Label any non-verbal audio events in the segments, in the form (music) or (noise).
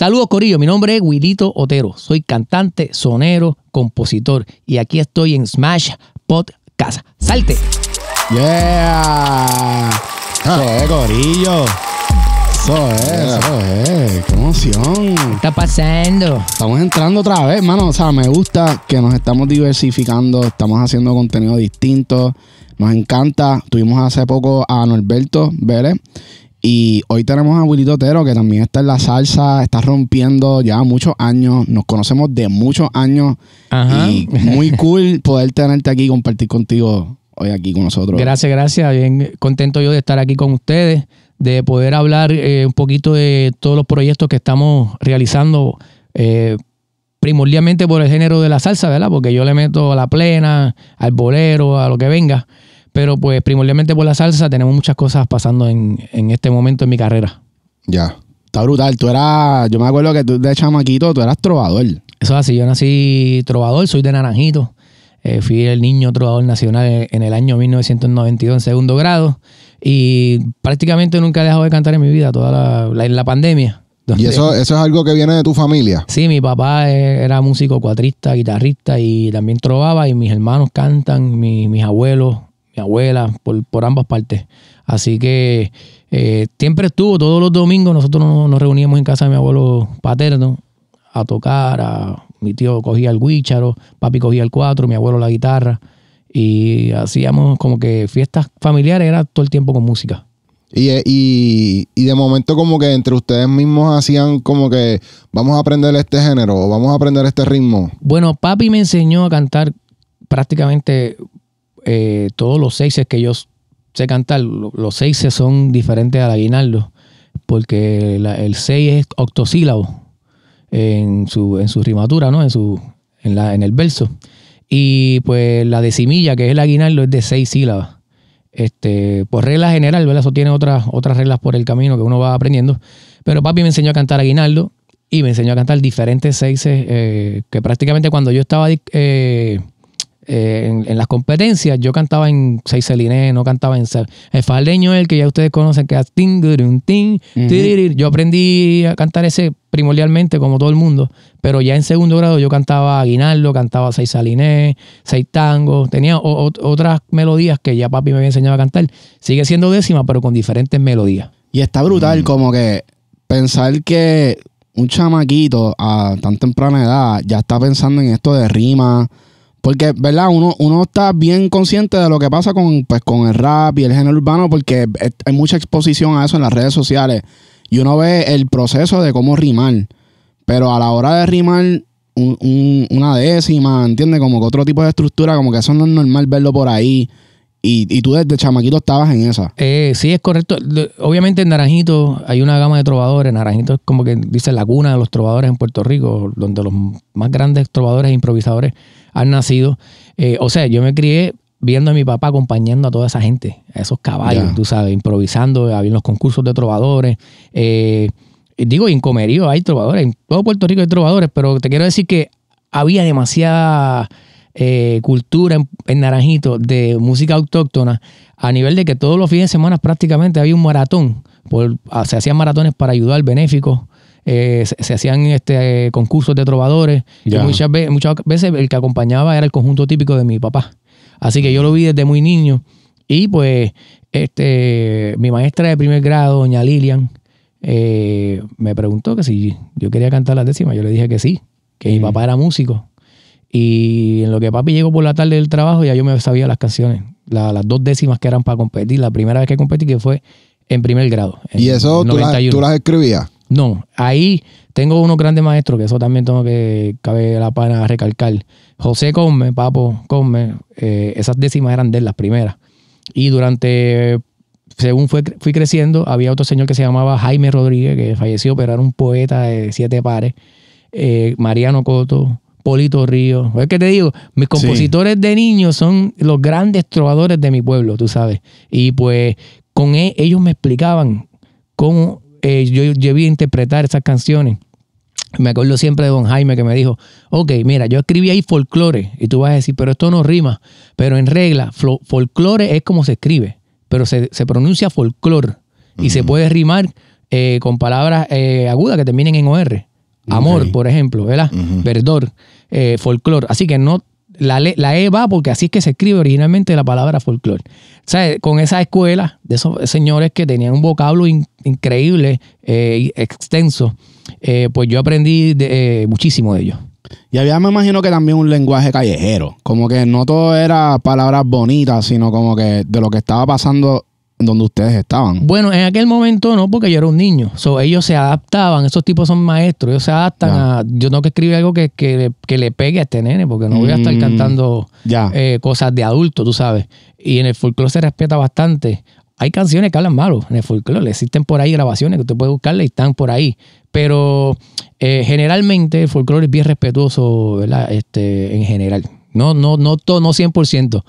Saludos Corillo, mi nombre es Wilito Otero, soy cantante, sonero, compositor y aquí estoy en Smash Podcast. ¡Salte! ¡Yeah! Eso es, Corillo. Eso es, eso es. ¡Qué emoción! ¿Qué está pasando? Estamos entrando otra vez, mano. O sea, me gusta que nos estamos diversificando, estamos haciendo contenido distinto. Nos encanta. Tuvimos hace poco a Norberto Vélez y hoy tenemos a Willy Otero, que también está en la salsa, está rompiendo ya muchos años, nos conocemos de muchos años. Ajá. Y muy cool poder tenerte aquí y compartir contigo hoy aquí con nosotros. Gracias, gracias. Bien contento yo de estar aquí con ustedes, de poder hablar eh, un poquito de todos los proyectos que estamos realizando, eh, primordialmente por el género de la salsa, ¿verdad? Porque yo le meto a la plena, al bolero, a lo que venga. Pero pues primordialmente por la salsa tenemos muchas cosas pasando en, este momento en mi carrera. Ya. Está brutal. Tú eras, yo me acuerdo que tú de chamaquito, tú eras trovador. Eso es así, yo nací trovador, soy de Naranjito. Eh, fui el niño trovador nacional en el año 1992 en segundo grado y prácticamente nunca he dejado de cantar en mi vida, toda la, pandemia. ¿Y eso, eso es algo que viene de tu familia? Sí, mi papá eh, era músico, cuatrista, guitarrista y también trovaba y mis hermanos cantan, mis abuelos, abuela, por, ambas partes. Así que eh, siempre estuvo, todos los domingos nosotros nos, reuníamos en casa de mi abuelo paterno a tocar, a, mi tío cogía el guícharo, papi cogía el cuatro, mi abuelo la guitarra y hacíamos como que fiestas familiares, era todo el tiempo con música. Y, eh, y, y, de momento como que entre ustedes mismos hacían como que vamos a aprender este género o vamos a aprender este ritmo. Bueno, papi me enseñó a cantar prácticamente eh, todos los seises que yo sé cantar, los seises son diferentes al aguinaldo, porque el seis es octosílabo en su, en su rimatura, ¿no? En, su, en, el verso. Y pues la decimilla, que es el aguinaldo, es de seis sílabas. Este, por regla general, ¿verdad? Eso tiene otras, otras reglas por el camino que uno va aprendiendo. Pero papi me enseñó a cantar aguinaldo y me enseñó a cantar diferentes seises eh, que prácticamente cuando yo estaba eh, eh, en, las competencias yo cantaba en seis celines, no cantaba en ser el faldeño el que ya ustedes conocen que es ting, yo aprendí a cantar ese primordialmente como todo el mundo, pero ya en segundo grado yo cantaba aguinaldo, cantaba seis salines, seis tangos, tenía otras melodías que ya papi me había enseñado a cantar. Sigue siendo décima, pero con diferentes melodías. Y está brutal mm. como que pensar que un chamaquito a tan temprana edad ya está pensando en esto de rimas porque, ¿verdad? Uno, está bien consciente de lo que pasa con, pues, con el rap y el género urbano porque hay mucha exposición a eso en las redes sociales. Y uno ve el proceso de cómo rimar. Pero a la hora de rimar una décima, ¿entiendes? Como que otro tipo de estructura, como que eso no es normal verlo por ahí. Y, y, tú desde chamaquito estabas en esa. Eh, sí, es correcto. Obviamente en Naranjito hay una gama de trovadores. Naranjito es como que dice la cuna de los trovadores en Puerto Rico, donde los más grandes trovadores e improvisadores han nacido. Eh, o sea, yo me crié viendo a mi papá acompañando a toda esa gente, a esos caballos, tú sabes, improvisando, había los concursos de trovadores. Eh, digo, en Comerío hay trovadores, en todo Puerto Rico hay trovadores, pero te quiero decir que había demasiada eh, cultura en, Naranjito de música autóctona, a nivel de que todos los fines de semana prácticamente había un maratón. Ah, se hacían maratones para ayudar al benéfico eh, se, hacían este, eh, concursos de trovadores. muchas, veces, muchas veces el que acompañaba era el conjunto típico de mi papá. Así que yo lo vi desde muy niño. Y pues este, mi maestra de primer grado, doña Lilian, eh, me preguntó que si yo quería cantar la décimas Yo le dije que sí, que mi papá era músico. Y en lo que papi llegó por la tarde del trabajo, ya yo me sabía las canciones, las dos décimas que eran para competir. La primera vez que competí, que fue en primer grado. ¿Y eso tú las escribías? No, ahí tengo unos grandes maestros, que eso también tengo que cabe la pana recalcar. José Come, Papo Come, eh, esas décimas eran de las primeras. Y durante, según fui creciendo, había otro señor que se llamaba Jaime Rodríguez, que falleció, pero era un poeta de siete pares. Eh, Mariano Coto, Polito Río. Pues es que te digo, mis compositores de niños son los grandes trovadores de mi pueblo, tú sabes. Y pues con e, ellos me explicaban cómo eh, yo llevé a interpretar esas canciones. Me acuerdo siempre de Don Jaime que me dijo, ok, mira, yo escribí ahí folclore y tú vas a decir, pero esto no rima, pero en regla, folclore es como se escribe, pero se, pronuncia folclore y se puede rimar eh, con palabras eh, agudas que terminen en OR. Amor, por ejemplo, ¿verdad? Verdor, eh, folclore. Así que no la, la E va porque así es que se escribe originalmente la palabra folclore. O sea, con esa escuela de esos señores que tenían un vocablo increíble, eh, y extenso, eh, pues yo aprendí de, eh, muchísimo de ellos. Y había, me imagino que también un lenguaje callejero, como que no todo era palabras bonitas, sino como que de lo que estaba pasando donde ustedes estaban. Bueno, en aquel momento no, porque yo era un niño. ellos se adaptaban, esos tipos son maestros, ellos se adaptan a... Yo no que escribir algo que, que, le pegue a este nene, porque no voy a estar mm, cantando eh, cosas de adulto, tú sabes. Y en el folclore se respeta bastante. Hay canciones que hablan malo en el folclore, existen por ahí grabaciones que usted puede buscarle y están por ahí. Pero eh, generalmente el folclore es bien respetuoso, ¿verdad? Este, en general. No, no, no, no, no 100%.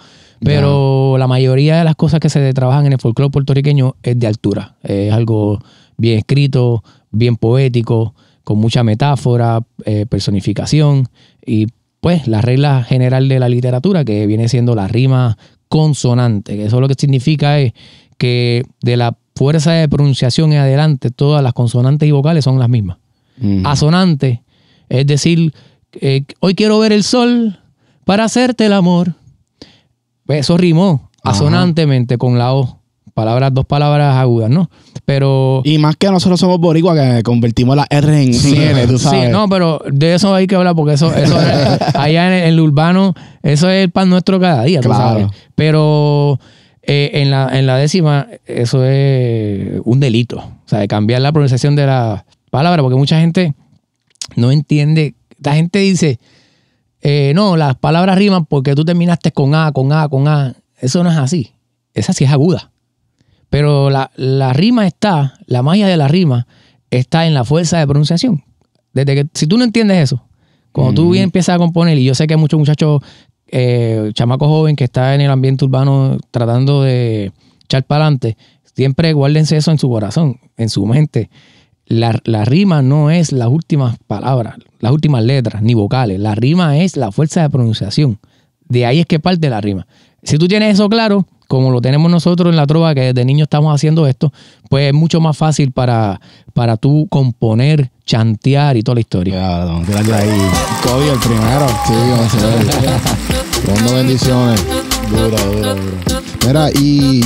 Pero la mayoría de las cosas que se trabajan en el folclore puertorriqueño es de altura. Es algo bien escrito, bien poético, con mucha metáfora, eh, personificación y pues la regla general de la literatura que viene siendo la rima consonante, eso lo que significa es que de la fuerza de pronunciación en adelante todas las consonantes y vocales son las mismas. Asonante, es decir, eh, hoy quiero ver el sol para hacerte el amor. Pues eso rimó asonantemente con la O. Palabras, dos palabras agudas, ¿no? Pero. Y más que nosotros somos boricua que convertimos la R en sí, tú sabes. Sí, no, pero de eso hay que hablar porque eso, eso (laughs) allá en el, urbano, eso es el pan nuestro cada día, claro. Pero eh, en, la, en la décima, eso es un delito. O sea, de cambiar la pronunciación de la palabra, porque mucha gente no entiende. La gente dice, eh, no, las palabras riman porque tú terminaste con A, con A, con A. Eso no es así. Esa sí es aguda. Pero la, rima está, la magia de la rima está en la fuerza de pronunciación. Desde que, si tú no entiendes eso, cuando tú empiezas a componer, y yo sé que muchos muchachos, eh, chamacos jóvenes que está en el ambiente urbano tratando de echar para adelante, siempre guárdense eso en su corazón, en su mente. La, rima no es las últimas palabras, las últimas letras, ni vocales. La rima es la fuerza de pronunciación. De ahí es que parte la rima. Si tú tienes eso claro, como lo tenemos nosotros en la trova, que desde niño estamos haciendo esto, pues es mucho más fácil para, para tú componer, chantear y toda la historia. Claro, gracias ahí. el primero. Sí, (laughs) bendiciones. Mira, y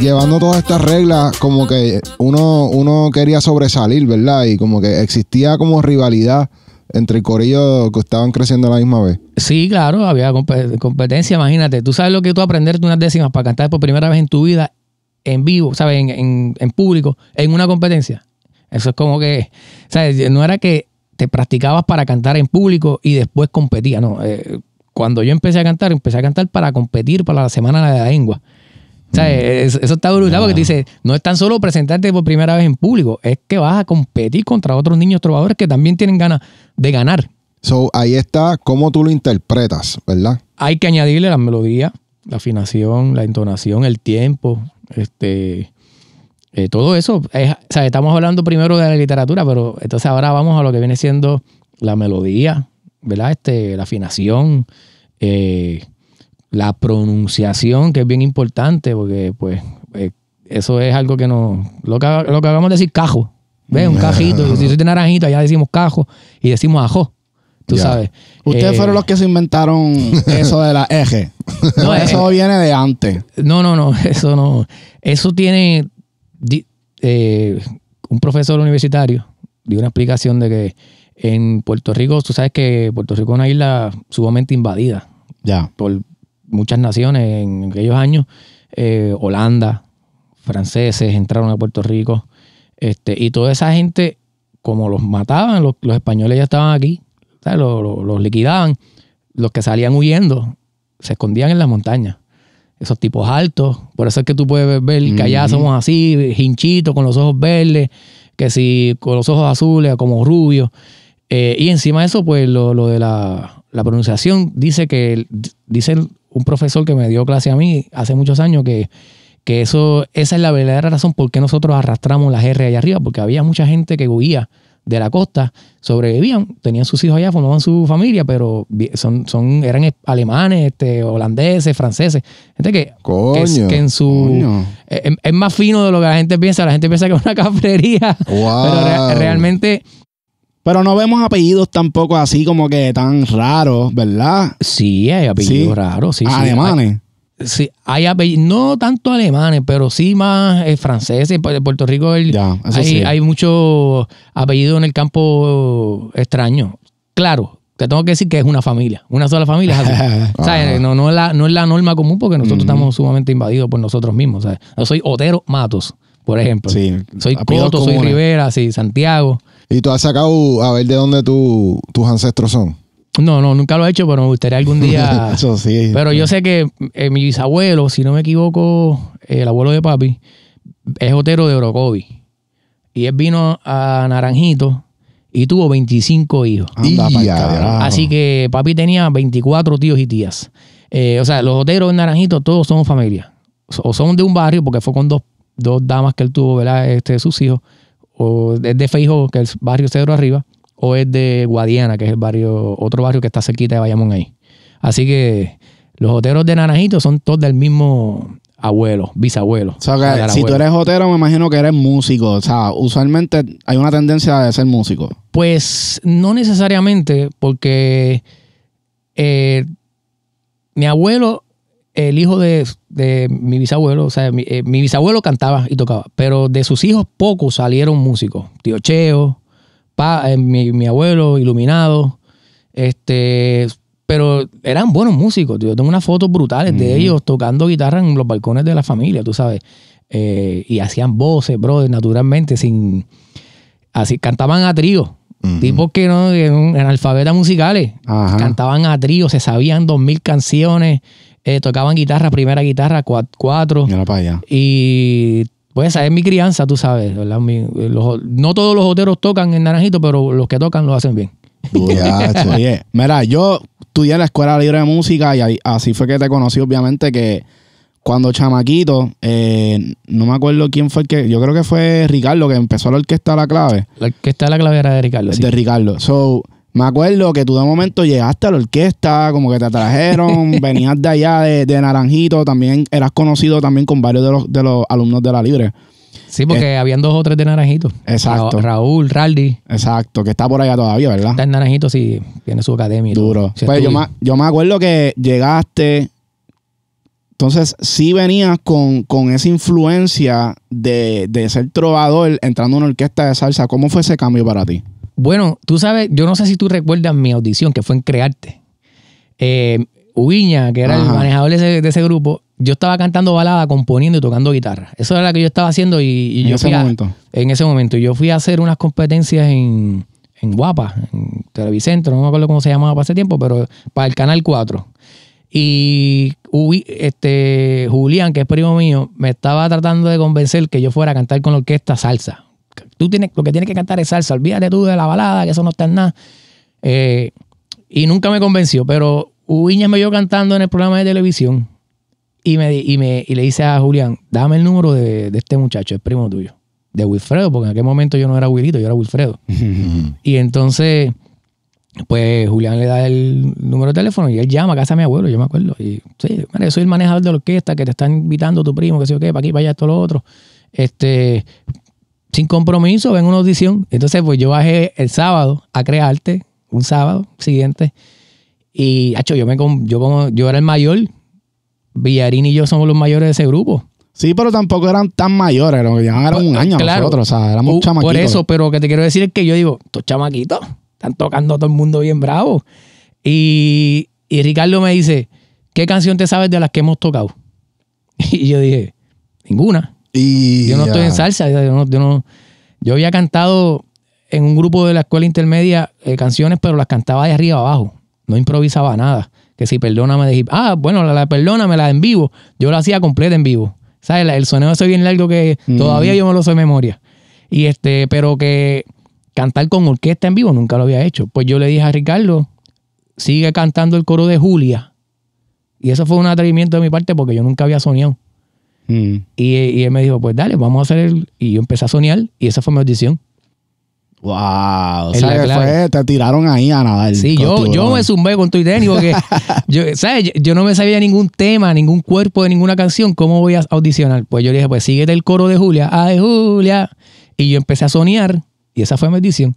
llevando todas estas reglas, como que uno, uno quería sobresalir, ¿verdad? Y como que existía como rivalidad entre el corillo que estaban creciendo a la misma vez. Sí, claro, había competencia, imagínate. Tú sabes lo que tú aprenderte unas décimas para cantar por primera vez en tu vida, en vivo, ¿sabes? En, en, público, en una competencia. Eso es como que, ¿sabes? No era que te practicabas para cantar en público y después competías, no. Eh, cuando yo empecé a cantar, empecé a cantar para competir para la Semana de la Lengua. O eso, está brutal porque te dice, no es tan solo presentarte por primera vez en público, es que vas a competir contra otros niños trovadores que también tienen ganas de ganar. So, ahí está cómo tú lo interpretas, ¿verdad? Hay que añadirle la melodía, la afinación, la entonación, el tiempo, este, eh, todo eso. o sea, estamos hablando primero de la literatura, pero entonces ahora vamos a lo que viene siendo la melodía, ¿verdad? Este, la afinación, eh, la pronunciación, que es bien importante, porque pues eh, eso es algo que nos... Lo que, lo que decir cajo, ¿ves? Un (laughs) cajito. si soy de naranjito, allá decimos cajo y decimos ajo. Tú sabes. Ustedes eh, fueron los que se inventaron (laughs) eso de la eje. (laughs) Pues eh, eso viene de antes. No, no, no. Eso no. Eso tiene un profesor universitario dio una explicación de que en Puerto Rico, tú sabes que Puerto Rico es una isla sumamente invadida. Ya. Por muchas naciones en aquellos años, eh, Holanda, franceses entraron a Puerto Rico, este, y toda esa gente, como los mataban, los, españoles ya estaban aquí, los, liquidaban, los que salían huyendo se escondían en las montañas esos tipos altos. Por eso es que tú puedes ver que allá somos así, hinchitos, con los ojos verdes, que si con los ojos azules, como rubios. Eh, y encima de eso, pues lo, lo de la, la, pronunciación, dice que, dicen un profesor que me dio clase a mí hace muchos años que, que eso, esa es la verdadera razón por qué nosotros arrastramos las R allá arriba, porque había mucha gente que huía de la costa, sobrevivían, tenían sus hijos allá, formaban su familia, pero son, son, eran alemanes, este, holandeses, franceses, gente que, en su... Es, más fino de lo que la gente piensa, la gente piensa que es una (laughs) cafetería, pero realmente pero no vemos apellidos tampoco así como que tan raros, ¿verdad? Sí, hay apellidos raros, sí. Alemanes. Sí, hay, apellidos, no tanto alemanes, pero sí más eh, franceses. De Puerto Rico hay, muchos apellidos en el campo extraño. Claro, te tengo que decir que es una familia, una sola familia. (laughs) Ah. no, es la, no, es la, norma común porque nosotros estamos sumamente invadidos por nosotros mismos. Yo soy Otero Matos, por ejemplo. soy Coto, soy Rivera, sí, Santiago. ¿Y tú has sacado a ver de dónde tus ancestros son? No, no, nunca lo he hecho, pero me gustaría algún día. (laughs) Eso sí. Pero yo sé que eh, mi bisabuelo, si no me equivoco, eh, el abuelo de papi, es Otero de Orocovi. Y él vino a Naranjito y tuvo 25 hijos. Anda, Así que papi tenía 24 tíos y tías. Eh, o sea, los Oteros de Naranjito todos son familia. O son de un barrio, porque fue con dos, dos damas que él tuvo, ¿verdad? Este, sus hijos o es de Feijo, que es el barrio Cedro Arriba, o es de Guadiana, que es barrio, otro barrio que está cerquita de Bayamón ahí. Así que los joteros de Naranjito son todos del mismo abuelo, bisabuelo. O sea, si tú eres jotero, me imagino que eres músico. O sea, usualmente hay una tendencia de ser músico. Pues no necesariamente, porque eh, mi abuelo el hijo de, mi bisabuelo, o sea, eh, mi, bisabuelo cantaba y tocaba, pero de sus hijos pocos salieron músicos. Tío Cheo, eh, mi, abuelo, Iluminado, este, pero eran buenos músicos. Yo tengo unas fotos brutales de ellos tocando guitarra en los balcones de la familia, tú sabes. Eh, y hacían voces, brother, naturalmente, sin... Así, cantaban a trío. tipo que no, en alfabetas musicales, cantaban a trío, se sabían dos mil canciones, eh, tocaban guitarra, primera guitarra, cuatro. Mira para allá. Y pues esa es mi crianza, tú sabes. no todos los oteros tocan en Naranjito, pero los que tocan lo hacen bien. (laughs) mira, yo estudié en la Escuela Libre de Música y así fue que te conocí, obviamente, que cuando chamaquito, eh, no me acuerdo quién fue el que, yo creo que fue Ricardo que empezó la orquesta La Clave. La orquesta La Clave era de Ricardo. sí. De Ricardo. So, me acuerdo que tú de momento llegaste a la orquesta, como que te trajeron, (laughs) venías de allá de, Naranjito, también eras conocido también con varios de los, de los alumnos de la Libre. Sí, porque eh, habían dos o tres de Naranjito. Exacto. Raúl, Raldi. Exacto, que está por allá todavía, ¿verdad? Está en Naranjito, sí, tiene su academia. Duro. pues yo me, yo me acuerdo que llegaste, entonces, sí venías con, con esa influencia de, de, ser trovador entrando en una orquesta de salsa. ¿Cómo fue ese cambio para ti? Bueno, tú sabes, yo no sé si tú recuerdas mi audición, que fue en Crearte. Eh, Ubiña, que era el manejador de ese, grupo, yo estaba cantando balada, componiendo y tocando guitarra. Eso era lo que yo estaba haciendo y, en yo ese fui momento. A, en ese momento. Yo fui a hacer unas competencias en, en Guapa, en Televicentro, no me acuerdo cómo se llamaba para ese tiempo, pero para el Canal 4. Y este, Julián, que es primo mío, me estaba tratando de convencer que yo fuera a cantar con la orquesta salsa tú tienes, lo que tienes que cantar es salsa, olvídate tú de la balada, que eso no está en nada. Eh, y nunca me convenció, pero Ubiñas me vio cantando en el programa de televisión y me, y le dice a Julián, dame el número de, este muchacho, el primo tuyo, de Wilfredo, porque en aquel momento yo no era Wilito, yo era Wilfredo. (laughs) y entonces, pues Julián le da el número de teléfono y él llama a casa de mi abuelo, yo me acuerdo. Y soy el manejador de orquesta que te está invitando tu primo, que sé yo qué, para aquí, para allá, esto, lo otro. Este, sin compromiso, ven una audición. Entonces, pues yo bajé el sábado a crearte, un sábado siguiente. Y, hecho, yo, me, yo, yo era el mayor. Villarín y yo somos los mayores de ese grupo. Sí, pero tampoco eran tan mayores, lo que pues, un año claro, o sea, éramos uh, chamaquitos. Por eso, pero lo que te quiero decir es que yo digo, estos chamaquitos están tocando todo el mundo bien bravo. y Ricardo me dice, ¿qué canción te sabes de las que hemos tocado? (laughs) Y yo dije, ninguna yo no estoy en salsa, yo, no, había cantado en un grupo de la escuela intermedia eh, canciones, pero las cantaba de arriba abajo, no improvisaba nada. Que si me dije, ah, bueno, la, perdóname, la en vivo, yo lo hacía completa en vivo. ¿Sabes? el sonido ese bien largo que todavía yo me lo sé de memoria. Y este, pero que cantar con orquesta en vivo nunca lo había hecho. Pues yo le dije a Ricardo, sigue cantando el coro de Julia. Y eso fue un atrevimiento de mi parte porque yo nunca había soñado. Mm. Y, él me dijo, pues dale, vamos a hacer el... Y yo empecé a soñar y esa fue mi audición. Wow, o sea, fue, te tiraron ahí a nadar. Sí, yo, yo me zumbé con tu idea porque (laughs) yo, ¿sabes? yo no me sabía ningún tema, ningún cuerpo de ninguna canción. ¿Cómo voy a audicionar? Pues yo le dije, pues síguete el coro de Julia. ¡Ay, Julia! Y yo empecé a soñar y esa fue mi audición.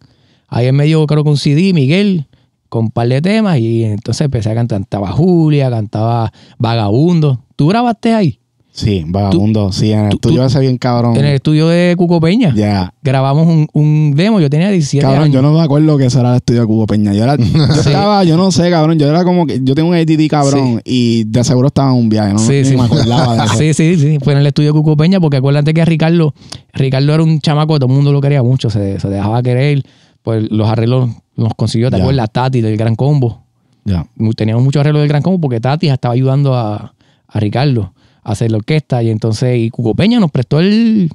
Ahí me medio, creo que un CD, Miguel, con un par de temas y entonces empecé a cantar. Cantaba Julia, cantaba Vagabundo. ¿Tú grabaste ahí? Sí, vagabundo. Sí, en el estudio ese bien cabrón. En el estudio de Cuco Peña. Ya. Grabamos un, demo, yo tenía 17 cabrón, yo no me acuerdo que eso era el estudio de Cuco Peña. Yo, era, (laughs) yo no sé, cabrón. Yo era como que, yo tengo un ATT, cabrón, y de seguro estaba en un viaje, ¿no? Sí, sí. me acordaba (laughs) sí, sí, sí. Fue en el estudio de Cuco Peña, porque acuérdate que Ricardo, Ricardo era un chamaco, todo el mundo lo quería mucho, se, dejaba querer. Pues los arreglos nos consiguió, ¿te acuerdas? Tati del Gran Combo. Ya. Teníamos muchos arreglos del Gran Combo porque Tati estaba ayudando a Ricardo hacer la orquesta. Y entonces, y Cuco Peña nos prestó el,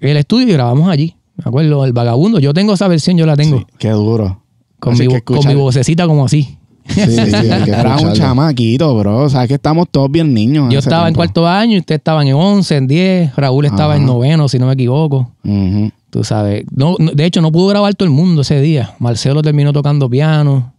estudio y grabamos allí. Me acuerdo, El Vagabundo. Yo tengo esa versión, yo la tengo. Sí, qué duro. Con mi, vocecita como así. Sí, sí, (laughs) era un chamaquito, bro. O que estamos todos bien niños. Yo estaba en cuarto año, usted estaba en once, en diez. Raúl estaba en noveno, si no me equivoco. Tú sabes. no, de hecho, no pudo grabar todo el mundo ese día. Marcelo terminó tocando piano.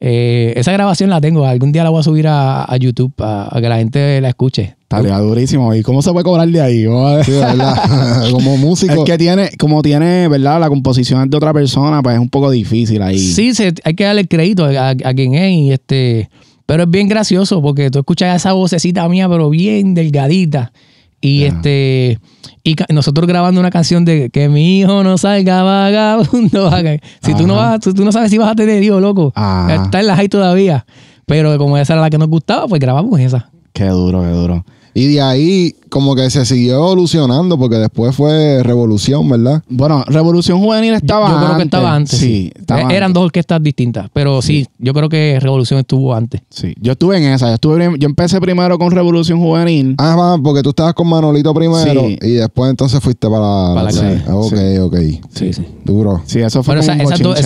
Eh, esa grabación la tengo, algún día la voy a subir a, YouTube para que la gente la escuche. está durísimo. ¿Y cómo se puede cobrar de ahí? (laughs) como músico. Es que tiene, como tiene, ¿verdad? La composición de otra persona, pues es un poco difícil ahí. Sí, se, hay que darle crédito a, quien es y este. Pero es bien gracioso porque tú escuchas esa vocecita mía, pero bien delgadita. Y este y nosotros grabando una canción de que mi hijo no salga vagabundo. (laughs) Si tú no vas, tú no sabes si vas a tener hijo, loco. Está en la high todavía. Pero como esa era la que nos gustaba, pues grabamos esa. Qué duro, qué duro. Y de ahí como que se siguió evolucionando porque después fue Revolución, ¿verdad? Bueno, Revolución Juvenil estaba yo, que estaba antes. Sí, e-, Eran dos orquestas distintas, pero sí. yo creo que Revolución estuvo antes. Sí, yo estuve en esa. Yo, empecé primero con Revolución Juvenil. Ah, porque tú estabas con Manolito primero y después entonces fuiste para, la sí. Ok, ok. Sí, sí. Duro. Sí, eso fue como un esas, dos,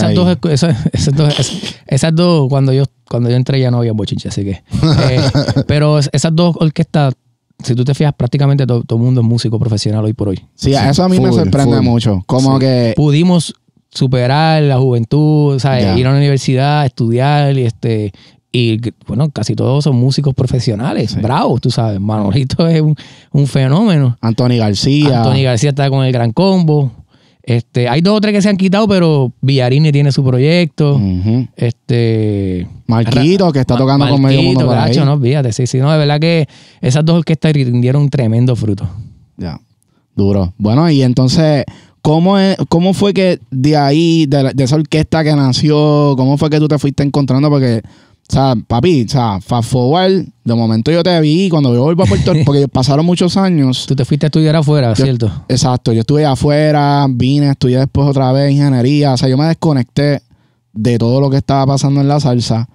esas (laughs) dos, cuando yo cuando yo entré ya no había bochinche, así que. Eh, (laughs) pero esas dos orquestas, si tú te fijas, prácticamente todo, el mundo es músico profesional hoy por hoy. Sí, eso a mí me sorprende mucho. Como que. Pudimos superar la juventud, Ir a la universidad, estudiar y este. Y bueno, casi todos son músicos profesionales, Bravo, bravos, tú sabes. Manolito (laughs) es un, un fenómeno. Anthony García. Anthony García está con el Gran Combo. Este, hay dos o tres que se han quitado, pero Villarini tiene su proyecto. Este. Marquito, que está tocando con medio mundo No, fíjate, sí, sí. No, de verdad que esas dos orquestas rindieron tremendo fruto. Ya. Duro. Bueno, y entonces, ¿cómo, es, cómo fue que de ahí, de, de esa orquesta que nació, cómo fue que tú te fuiste encontrando? Porque o sea, papi, o sea, fast forward, de momento yo te vi cuando yo volví a Puerto porque (laughs) pasaron muchos años. Tú te fuiste a estudiar afuera, ¿cierto? Exacto, yo estuve afuera, vine, estudié después otra vez ingeniería, o sea, yo me desconecté de todo lo que estaba pasando en la salsa.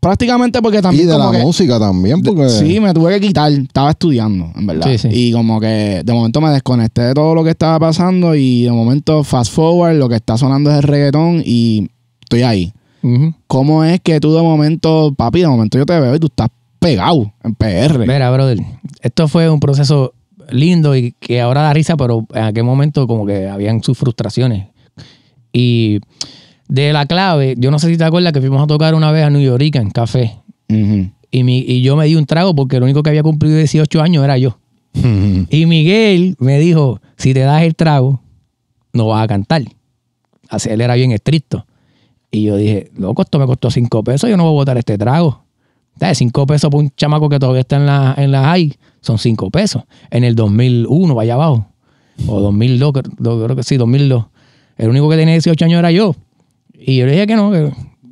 Prácticamente porque también. Y de la música también, porque. Sí, me tuve que quitar. Estaba estudiando, en verdad. Sí, sí. Y como que de momento me desconecté de todo lo que estaba pasando y de momento fast forward, lo que está sonando es el reggaetón y estoy ahí. ¿Cómo es que tú de momento, papi, de momento yo te veo y tú estás pegado en PR? Mira, brother, esto fue un proceso lindo y que ahora da risa, pero en aquel momento como que habían sus frustraciones. Y de la clave, yo no sé si te acuerdas que fuimos a tocar una vez a New York en café. y, yo me di un trago porque el único que había cumplido 18 años era yo. Y Miguel me dijo, si te das el trago, no vas a cantar. Así, él era bien estricto. Y yo dije, loco, esto me costó cinco pesos, yo no voy a votar este trago. 5 pesos por un chamaco que todavía está en la, en high son cinco pesos. En el 2001, vaya abajo, o 2002, creo que sí, 2002. El único que tenía 18 años era yo. Y yo le dije que no.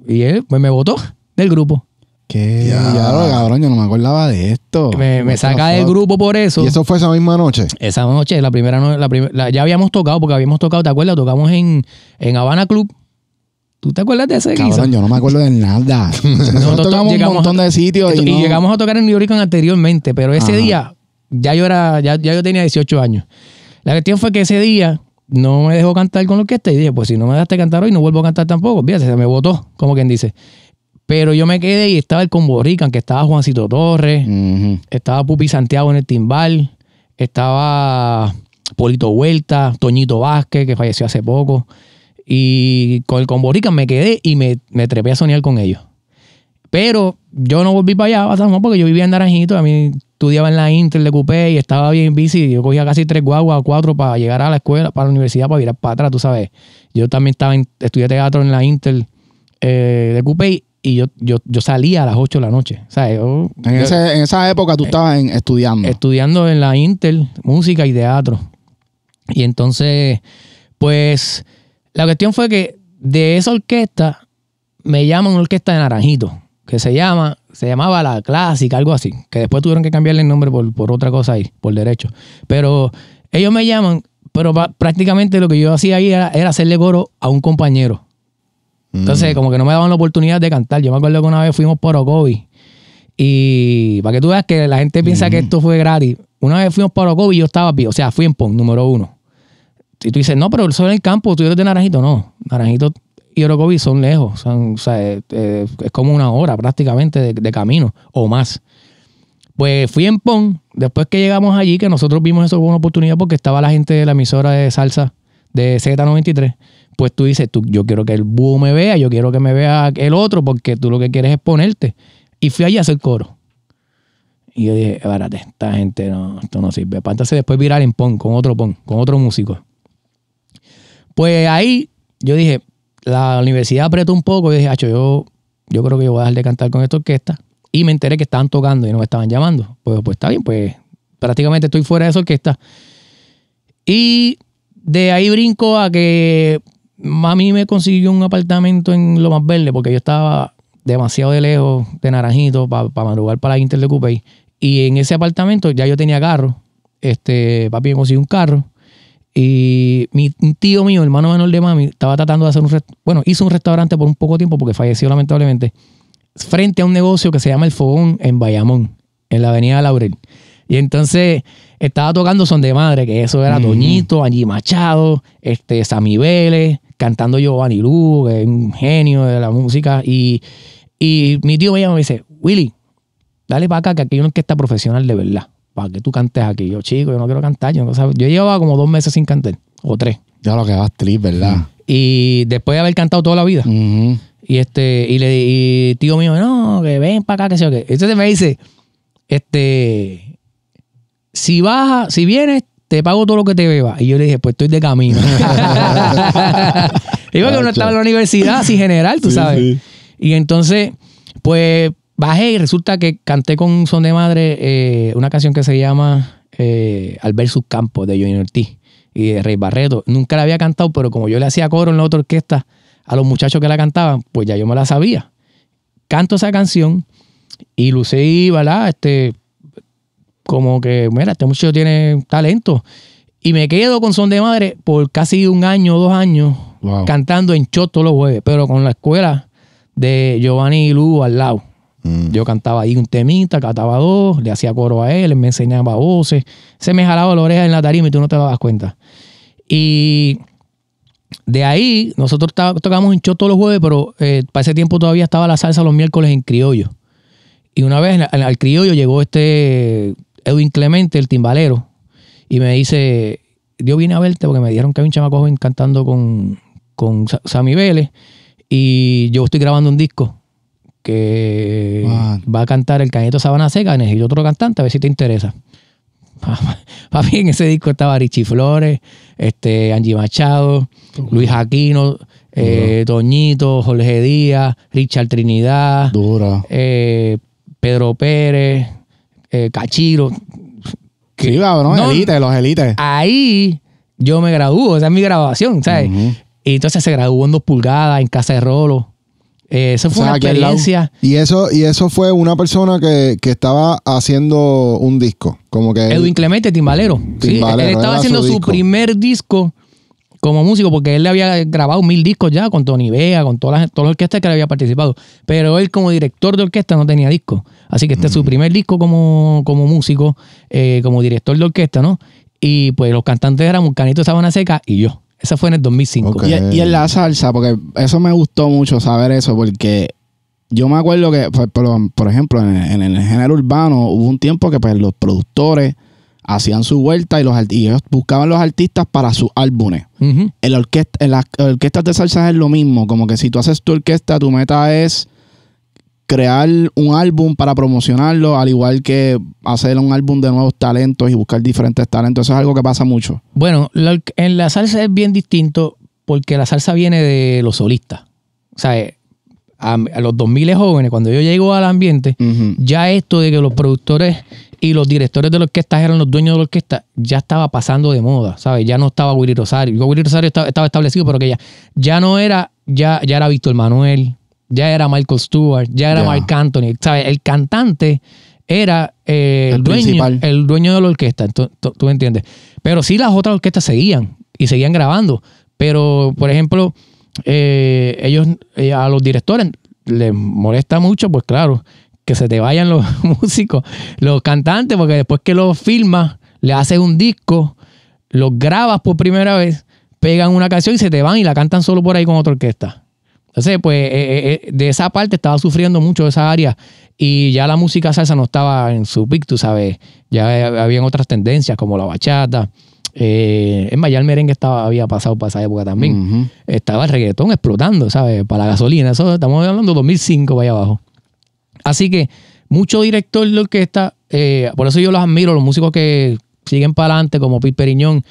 y él pues, me votó del grupo. ¿Qué? Diablo, cabrón, yo no me acordaba de esto. Me, saca del grupo por eso. ¿Y eso fue esa misma noche? Esa noche, la primera noche. ya habíamos tocado, porque habíamos tocado, ¿te acuerdas? Tocamos en, en Habana Club ¿Tú te acuerdas de ese Cabrón, yo no me acuerdo de nada. (laughs) Nosotros, tocamos un montón de sitios y, llegamos a tocar en New York anteriormente, pero ese día ya yo era, ya, yo tenía 18 años. La cuestión fue que ese día no me dejó cantar con la orquesta y dije, pues si no me dejaste cantar hoy, no vuelvo a cantar tampoco. Fíjate, se me votó, como quien dice. Pero yo me quedé y estaba el Combo Rican, que estaba Juancito Torres, estaba Pupi Santiago en el timbal, estaba Polito Huerta, Toñito Vázquez, que falleció hace poco. Y con el Borica me quedé y me, me trepé a soñar con ellos. Pero yo no volví para allá, porque yo vivía en Naranjito, a mí estudiaba en la Intel de Coupé y estaba bien bici. Yo cogía casi tres guaguas, cuatro para llegar a la escuela, para la universidad, para virar para atrás, tú sabes. Yo también estaba estudié teatro en la Intel eh, de Coupé y yo, yo, yo salía a las 8 de la noche. en, esa época tú eh, estabas estudiando. Estudiando en la Intel música y teatro. Y entonces, pues la cuestión fue que de esa orquesta me llaman orquesta de Naranjito, que se llama, se llamaba La Clásica, algo así, que después tuvieron que cambiarle el nombre por, otra cosa ahí, por derecho. Pero ellos me llaman, pero prácticamente lo que yo hacía ahí era, hacerle coro a un compañero. Entonces, mm. como que no me daban la oportunidad de cantar. Yo me acuerdo que una vez fuimos por Ocobi y para que tú veas que la gente piensa que mm. esto fue gratis. Una vez fuimos por Ocobi y yo estaba, o sea, fui en PON número uno y tú dices, no, pero el en el campo, tú eres de Naranjito. No, Naranjito y Orocovi son lejos. o sea, eh, eh, es, como una hora prácticamente de, camino o más. Pues fui en Pon, después que llegamos allí, que nosotros vimos eso como una oportunidad porque estaba la gente de la emisora de salsa de Z93, pues tú dices, tú, yo quiero que el búho me vea, yo quiero que me vea el otro, porque tú lo que quieres es ponerte. Y fui allí a hacer coro. Y yo dije, espérate, esta gente no, esto no sirve. Para después virar en pon, con otro pon, con otro músico. Pues ahí yo dije, la universidad apretó un poco y dije, yo, yo creo que voy a dejar de cantar con esta orquesta. Y me enteré que estaban tocando y no me estaban llamando. Pues, pues está bien, pues prácticamente estoy fuera de esa orquesta. Y de ahí brinco a que mami me consiguió un apartamento en Lo Más Verde porque yo estaba demasiado de lejos de Naranjito para madrugar para la Inter de Coupé. Y en ese apartamento ya yo tenía carro. Este, papi me consiguió un carro y mi, tío mío, hermano menor de mami, estaba tratando de hacer un... Bueno, hizo un restaurante por un poco tiempo porque falleció lamentablemente. Frente a un negocio que se llama El Fogón en Bayamón, en la avenida Laurel. Y entonces estaba tocando Son de Madre, que eso era Doñito, Angie Machado, este, Sammy Vélez, cantando Giovanni Lugo, que es un genio de la música. Y, mi tío me llama y me dice, Willy, dale para acá que aquí hay que está profesional de verdad que tú cantes aquí. Yo, chico, yo no quiero cantar. Yo, no yo llevaba como dos meses sin cantar, o tres. Ya lo que vas triste, ¿verdad? Y después de haber cantado toda la vida. Y este, y le y tío mío, no, que ven para acá, que sé yo qué. Entonces me dice, este, si baja, si vienes, te pago todo lo que te beba. Y yo le dije, pues estoy de camino. (laughs) (laughs) Iba que uno estaba en la universidad, así general, tú sabes. Y entonces, pues bajé y resulta que canté con son de madre eh, una canción que se llama eh, Al ver sus campos de Johnny Ortiz y de Rey Barreto. Nunca la había cantado, pero como yo le hacía coro en la otra orquesta a los muchachos que la cantaban, pues ya yo me la sabía. Canto esa canción y y, ¿verdad? Este, como que, mira, este muchacho tiene talento. Y me quedo con Son de Madre por casi un año, dos años, cantando en choto los jueves, pero con la escuela de Giovanni y Lugo al lado. Mm. Yo cantaba ahí un temita, cantaba dos, le hacía coro a él, me enseñaba voces. Se me jalaba la oreja en la tarima y tú no te dabas cuenta. Y de ahí, nosotros tocábamos en show todos los jueves, pero eh, para ese tiempo todavía estaba la salsa los miércoles en criollo. Y una vez al, criollo llegó este Edwin Clemente, el timbalero, y me dice, yo vine a verte porque me dijeron que hay un chamaco cantando con, con Sammy Vélez y yo estoy grabando un disco que va a cantar el Cañeto Sabana Seca, y otro cantante, a ver si te interesa. (laughs) mí en ese disco estaba Richie Flores, este, Angie Machado, Luis Aquino, eh, Toñito, Jorge Díaz, Richard Trinidad, eh, Pedro Pérez, eh, Cachiro. sí, cabrón, los elites. Ahí yo me gradúo, esa es mi graduación, ¿sabes? Y entonces se graduó en dos pulgadas en Casa de Rolo. Eh, eso fue una experiencia. Y eso, y eso fue una persona que, estaba haciendo un disco. Como que Edwin Clemente, timbalero. él estaba haciendo su, primer disco como músico, porque él le había grabado mil discos ya con Tony Vega, con todas las, orquestas que le había participado. Pero él, como director de orquesta, no tenía disco. Así que este es su mm. primer disco como, como músico, eh, como director de orquesta, ¿no? Y pues los cantantes eran Canito Sabana Seca y yo. Esa fue en el 2005. Y, en la salsa, porque eso me gustó mucho saber eso, porque yo me acuerdo que, por, por ejemplo, en, el género urbano hubo un tiempo que pues, los productores hacían su vuelta y, los, y ellos buscaban los artistas para sus álbumes. en las orquestas de salsa es lo mismo, como que si tú haces tu orquesta, tu meta es crear un álbum para promocionarlo, al igual que hacer un álbum de nuevos talentos y buscar diferentes talentos. Eso es algo que pasa mucho. Bueno, en la salsa es bien distinto porque la salsa viene de los solistas. O sea, eh, a, los 2000 jóvenes, cuando yo llego al ambiente, ya esto de que los productores y los directores de la orquesta eran los dueños de la orquesta, ya estaba pasando de moda, ¿sabes? Ya no estaba Willy Rosario. Willy Rosario estaba, establecido, pero que ya, ya no era, ya, ya era Víctor Manuel, ya era Michael Stewart, ya era Mark Anthony. ¿sabes? El cantante era eh, el, dueño, de la orquesta, tú, tú, entiendes. Pero sí las otras orquestas seguían y seguían grabando. Pero, por ejemplo, eh, ellos, eh, a los directores les molesta mucho, pues claro, que se te vayan los (laughs) músicos, los cantantes, porque después que los filmas, le haces un disco, los grabas por primera vez, pegan una canción y se te van y la cantan solo por ahí con otra orquesta. Entonces, pues eh, eh, eh, de esa parte estaba sufriendo mucho esa área y ya la música salsa no estaba en su pico sabes. Ya habían otras tendencias como la bachata. Eh, en Miami el merengue estaba, había pasado para esa época también. Estaba el reggaetón explotando, ¿sabes? Para la gasolina. Eso estamos hablando de 2005 para allá abajo. Así que mucho director de orquesta, por eso yo los admiro, los músicos que siguen para adelante como Pete Periñón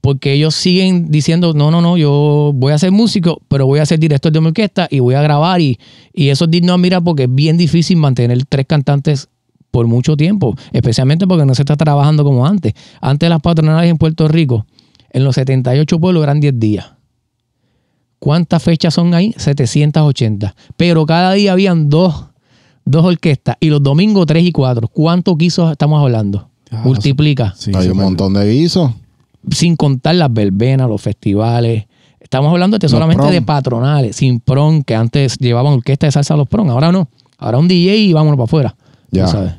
porque ellos siguen diciendo, no, no, no, yo voy a ser músico, pero voy a ser director de una orquesta y voy a grabar y, y eso es digno de mira porque es bien difícil mantener tres cantantes por mucho tiempo, especialmente porque no se está trabajando como antes. Antes las patronales en Puerto Rico, en los 78 pueblos eran 10 días. ¿Cuántas fechas son ahí? 780. Pero cada día habían dos, dos orquestas y los domingos tres y cuatro. ¿Cuántos guisos estamos hablando? Ah, Multiplica. Hay un montón de guisos sin contar las verbenas, los festivales. Estamos hablando solamente de patronales, sin pron, que antes llevaban orquesta de salsa a los pron. ahora no. Ahora un DJ y vámonos para afuera. Ya. Sabes?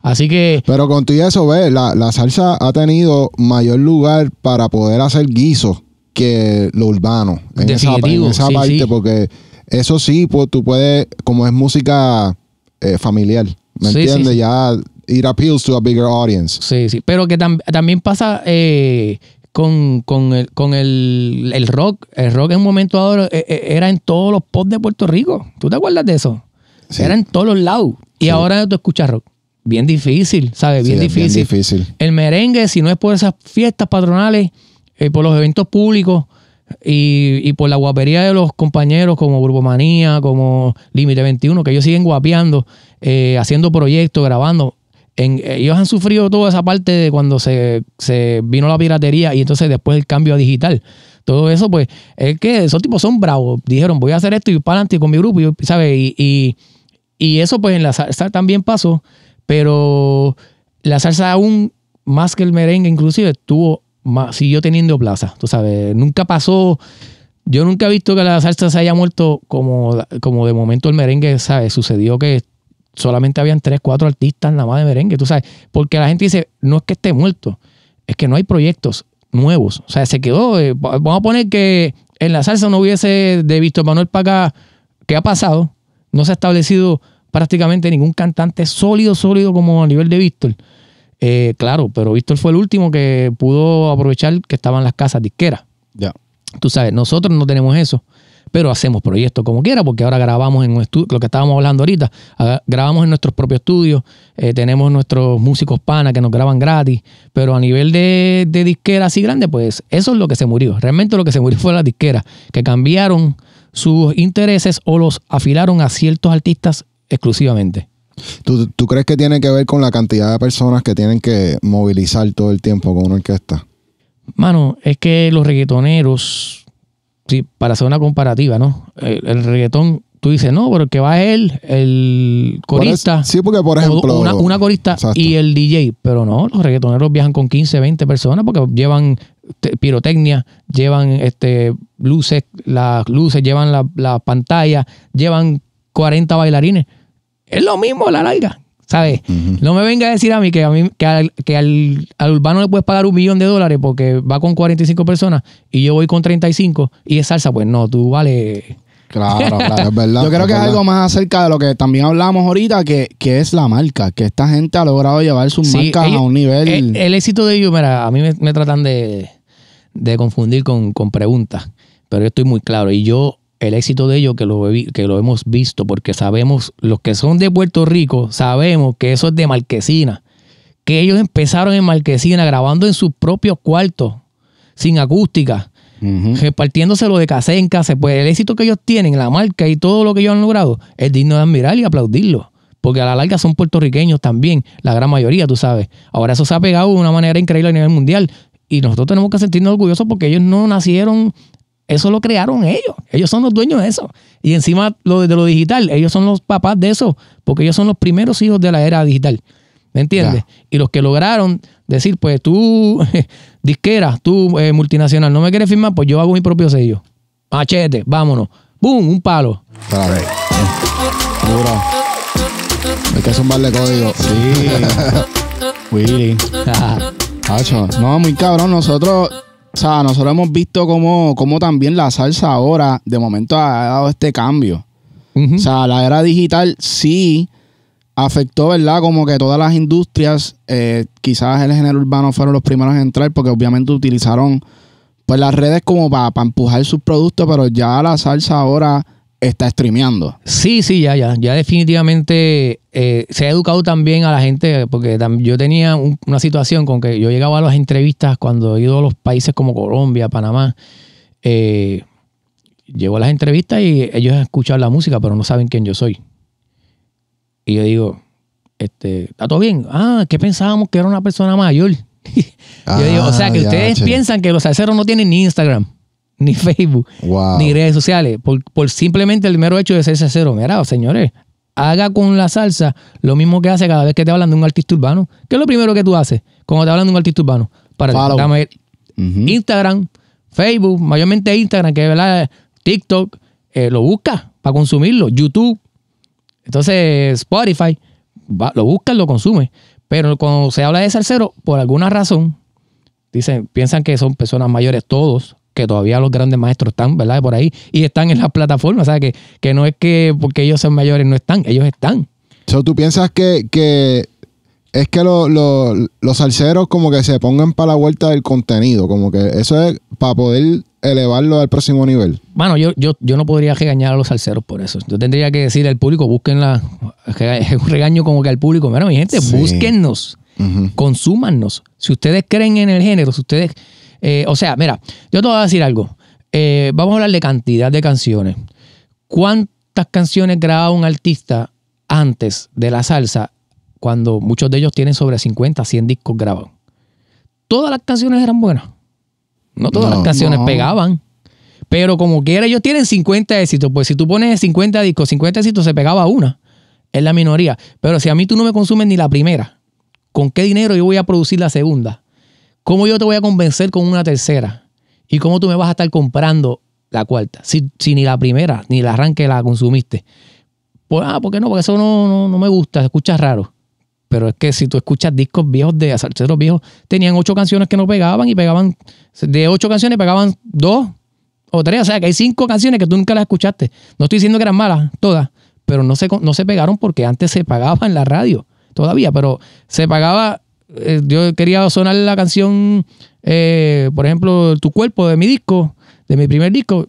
Así que. Pero con y eso, ve, la, salsa ha tenido mayor lugar para poder hacer guiso que lo urbano. En esa, en esa parte, porque eso sí, pues, tú puedes, como es música eh, familiar, ¿me entiendes? Ya it appeals to a bigger audience. Sí, sí. Pero que también pasa eh, con, el, con el, rock. El rock en un momento ahora eh, eh, era en todos los pop de Puerto Rico. ¿Tú te acuerdas de eso? Era en todos los lados. Y ahora tú escuchas rock. Bien difícil, ¿sabes? Bien, difícil. El merengue, si no es por esas fiestas patronales, por los eventos públicos y, por la guapería de los compañeros como Burbomanía, como Límite 21, que ellos siguen guapeando, haciendo proyectos, grabando eh, ellos han sufrido toda esa parte de cuando se, vino la piratería y entonces después el cambio a digital. Todo eso, pues, es que esos tipos son bravos. Dijeron, voy a hacer esto y para adelante con mi grupo, y, ¿sabes? Y, eso, pues, en la salsa también pasó, pero la salsa aún más que el merengue, inclusive, estuvo siguió teniendo plaza, tú sabes. Nunca pasó. Yo nunca he visto que la salsa se haya muerto como, como de momento el merengue, ¿sabes? Sucedió que solamente habían tres, cuatro artistas nada más de merengue, tú sabes, porque la gente dice, no es que esté muerto, es que no hay proyectos nuevos, o sea, se quedó, eh, vamos a poner que en la salsa no hubiese de Víctor Manuel acá ¿qué ha pasado? No se ha establecido prácticamente ningún cantante sólido, sólido como a nivel de Víctor. Eh, claro, pero Víctor fue el último que pudo aprovechar que estaban las casas disqueras. Ya. Tú sabes, nosotros no tenemos eso pero hacemos proyectos como quiera, porque ahora grabamos en un estudio, lo que estábamos hablando ahorita, grabamos en nuestros propios estudios, eh, tenemos nuestros músicos pana que nos graban gratis, pero a nivel de, de disquera así grande, pues eso es lo que se murió. Realmente lo que se murió fue la disquera, que cambiaron sus intereses o los afilaron a ciertos artistas exclusivamente. ¿Tú, ¿Tú, crees que tiene que ver con la cantidad de personas que tienen que movilizar todo el tiempo con una orquesta? Mano, es que los reggaetoneros sí, para hacer una comparativa, ¿no? El, reggaetón, tú dices, no, pero el que va es él, el corista. sí, porque por ejemplo. una, corista y el DJ, pero no, los reggaetoneros viajan con 15, 20 personas porque llevan pirotecnia, llevan este, luces, las luces, llevan la pantalla, llevan 40 bailarines. Es lo mismo la larga. ¿Sabes? No me venga a decir a mí que, a mí, que, al, urbano le puedes pagar un millón de dólares porque va con 45 personas y yo voy con 35 y es salsa. Pues no, tú vale. Claro, (laughs) claro, es verdad. Yo creo que es algo más acerca de lo que también hablamos ahorita, que, es la marca, que esta gente ha logrado llevar sus marcas a un nivel. El, éxito de ellos, mira, a mí me, tratan de, confundir con, con preguntas, pero yo estoy muy claro. Y yo el éxito de ellos que lo, que lo hemos visto, porque sabemos, los que son de Puerto Rico, sabemos que eso es de Marquesina, que ellos empezaron en Marquesina grabando en sus propios cuartos, sin acústica, repartiéndoselo de casa en casa. Pues el éxito que ellos tienen, la marca y todo lo que ellos han logrado, es digno de admirar y aplaudirlo. Porque a la larga son puertorriqueños también, la gran mayoría, tú sabes. Ahora eso se ha pegado de una manera increíble a nivel mundial y nosotros tenemos que sentirnos orgullosos porque ellos no nacieron eso lo crearon ellos. Ellos son los dueños de eso. Y encima lo de lo digital, ellos son los papás de eso, porque ellos son los primeros hijos de la era digital. ¿Me entiendes? Y los que lograron decir, pues tú, (laughs) disquera, tú eh, multinacional, no me quieres firmar, pues yo hago mi propio sello. Machete, vámonos. ¡Bum! Un palo. Para ver. Duro. Hay que de código. Sí. (laughs) Willy. (laughs) No, muy cabrón. Nosotros o sea, nosotros hemos visto cómo, también la salsa ahora, de momento, ha dado este cambio. O sea, la era digital sí afectó, ¿verdad? Como que todas las industrias, eh, quizás el género urbano fueron los primeros en entrar porque obviamente utilizaron pues las redes como para empujar sus productos, pero ya la salsa ahora está streameando. Sí, sí, ya, ya. Ya definitivamente eh, se ha educado también a la gente, porque yo tenía una situación con que yo llegaba a las entrevistas cuando he ido a los países como Colombia, Panamá. llegó eh, llego a las entrevistas y ellos han la música, pero no saben quién yo soy. Y yo digo, este, ¿está todo bien? Ah, que pensábamos que era una persona mayor. (laughs) yo digo, o sea, que ah, ustedes piensan que los aceros no tienen ni Instagram ni Facebook, ni redes sociales, por, simplemente el mero hecho de ser sincero. Mira, señores, haga con la salsa lo mismo que hace cada vez que te hablan de un artista urbano. ¿Qué es lo primero que tú haces cuando te hablan de un artista urbano? Para Instagram, Facebook, mayormente Instagram, que es TikTok, eh, lo busca para consumirlo, YouTube, entonces Spotify, lo busca lo consume. Pero cuando se habla de salsero, por alguna razón, dicen, piensan que son personas mayores todos, que todavía los grandes maestros están, ¿verdad? Por ahí y están en las plataformas, sea, Que, que no es que porque ellos son mayores no están, ellos están. ¿Tú piensas que, es que los salseros como que se pongan para la vuelta del contenido? Como que eso es para poder elevarlo al próximo nivel. Bueno, yo, yo, yo no podría regañar a los salseros por eso. Yo tendría que decir al público, búsquenla. (laughs) Es un regaño como que al público, mira, mi gente, búsquennos, Si ustedes creen en el género, si ustedes eh, o sea, mira, yo te voy a decir algo. Eh, vamos a hablar de cantidad de canciones. ¿Cuántas canciones grababa un artista antes de la salsa cuando muchos de ellos tienen sobre 50, 100 discos grabados? Todas las canciones eran buenas. No todas las canciones pegaban. Pero como quiera, ellos tienen 50 éxitos. Pues si tú pones 50 discos, 50 éxitos, se pegaba una. Es la minoría. Pero si a mí tú no me consumes ni la primera, ¿con qué dinero yo voy a producir la segunda? ¿Cómo yo te voy a convencer con una tercera? ¿Y cómo tú me vas a estar comprando la cuarta? Si, ni la primera, ni la arranque la consumiste. Pues, ah, ¿por qué no? Porque eso no, no, me gusta, se escucha raro. Pero es que si tú escuchas discos viejos de salseros viejos, tenían ocho canciones que no pegaban y pegaban, de ocho canciones pegaban dos o tres. O sea, que hay cinco canciones que tú nunca las escuchaste. No estoy diciendo que eran malas, todas, pero no se, no se pegaron porque antes se pagaba en la radio todavía, pero se pagaba eh, yo quería sonar la canción, eh, por ejemplo, Tu cuerpo de mi disco, de mi primer disco.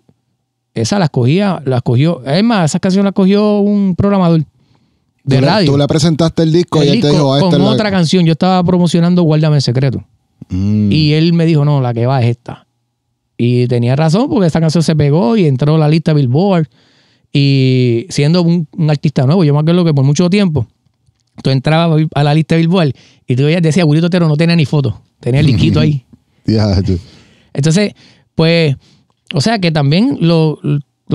Esa la escogía, la escogió. Es más, esa canción la cogió un programador de radio. tú le presentaste el disco y él te dijo, ah, con otra canción. Yo estaba promocionando Guárdame el secreto. Mm. Y él me dijo, no, la que va es esta. Y tenía razón porque esa canción se pegó y entró a la lista Billboard. Y siendo un, un artista nuevo, yo me acuerdo que por mucho tiempo tú entrabas a la lista de Billboard y tú veías, decía, Willy Tero no tenía ni foto, tenía el liquito ahí. (laughs) Entonces, pues, o sea que también los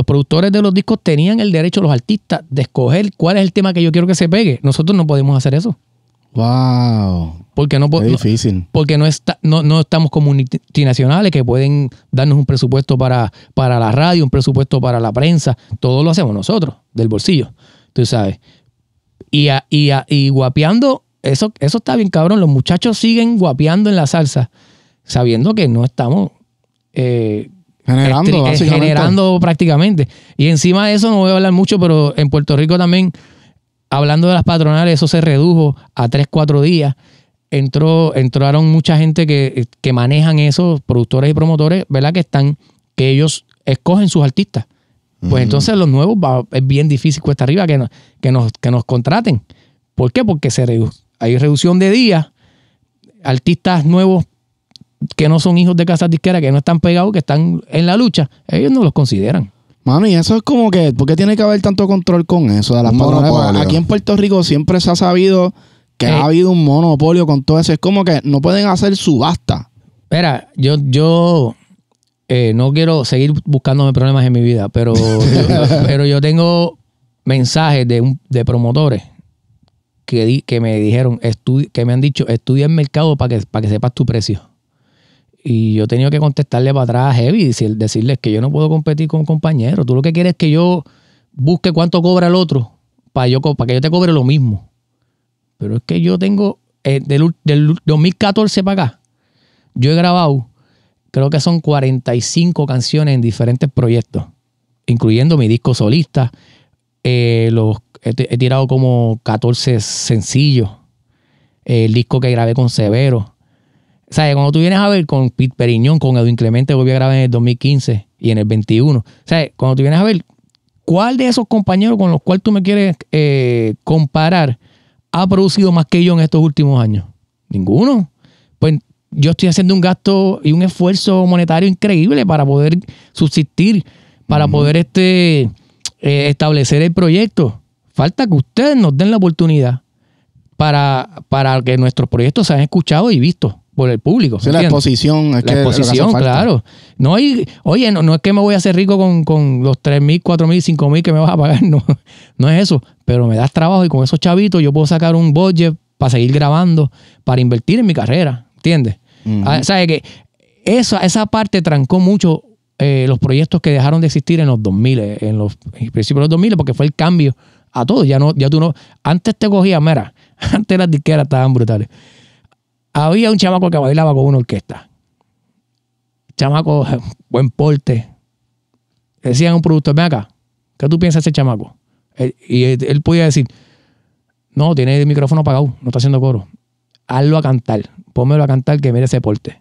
productores de los discos tenían el derecho, los artistas, de escoger cuál es el tema que yo quiero que se pegue. Nosotros no podemos hacer eso. Wow. Porque no, es difícil. Porque no, está, no, estamos como multinacionales que pueden darnos un presupuesto para, para la radio, un presupuesto para la prensa. Todo lo hacemos nosotros, del bolsillo, tú sabes. Y, y, y guapeando, eso, eso está bien cabrón. Los muchachos siguen guapeando en la salsa, sabiendo que no estamos eh, generando, eh, generando prácticamente. Y encima de eso no voy a hablar mucho, pero en Puerto Rico también, hablando de las patronales, eso se redujo a 3, 4 días. Entró, entraron mucha gente que, que manejan eso, productores y promotores, ¿verdad? Que están, que ellos escogen sus artistas. Pues entonces los nuevos es bien difícil cuesta arriba que, que, nos, que nos contraten. ¿Por qué? Porque hay reducción de días, artistas nuevos que no son hijos de casas Disquera, que no están pegados, que están en la lucha, ellos no los consideran. Mami, eso es como que, ¿por qué tiene que haber tanto control con eso de las Aquí en Puerto Rico siempre se ha sabido que ha eh. habido un monopolio con todo eso. Es como que no pueden hacer subasta. Espera, yo, yo, eh, no quiero seguir buscándome problemas en mi vida, pero, yo, (laughs) pero yo tengo mensajes de, promotores que, que me dijeron, que me han dicho, estudia el mercado para que, para que sepas tu precio. Y yo he tenido que contestarle para atrás heavy y decirles que yo no puedo competir con compañeros. Tú lo que quieres es que yo busque cuánto cobra el otro para, yo, para que yo te cobre lo mismo. Pero es que yo tengo, eh, del 2014 para acá, yo he grabado creo que son 45 canciones en diferentes proyectos, incluyendo mi disco solista. Eh, he, tirado como 14 sencillos. El disco que grabé con Severo. O sea, cuando tú vienes a ver con Pete Periñón, con Edwin Clemente, volví a grabar en el 2015 y en el 21. O sea, cuando tú vienes a ver, ¿cuál de esos compañeros con los cuales tú me quieres eh, comparar ha producido más que yo en estos últimos años? Ninguno. Pues yo estoy haciendo un gasto y un esfuerzo monetario increíble para poder subsistir, para poder este, eh, establecer el proyecto. Falta que ustedes nos den la oportunidad para, para que nuestros proyectos sean escuchados y vistos por el público. Es la exposición. Es la exposición, claro. No oye, no, es que me voy a hacer rico con, los 3.000, mil, 5.000 mil, mil que me vas a pagar. (laughs) No, no es eso. Pero me das trabajo y con esos chavitos yo puedo sacar un budget para seguir grabando, para invertir en mi carrera. ¿Entiendes? Ah, esa, parte trancó mucho eh, los proyectos que dejaron de existir en los 2000, eh, en los principios de los 2000, porque fue el cambio a todo. Ya, no, ya tú no. Antes te cogía mira, (laughs) antes las disqueras estaban brutales. Había un chamaco que bailaba con una orquesta. Chamaco, (laughs) buen porte. Decían a un productor, ven acá, ¿qué tú piensas de ese chamaco? Eh, y él podía decir, no, tiene el micrófono apagado, no está haciendo coro hazlo a cantar, pónmelo a cantar que merece porte.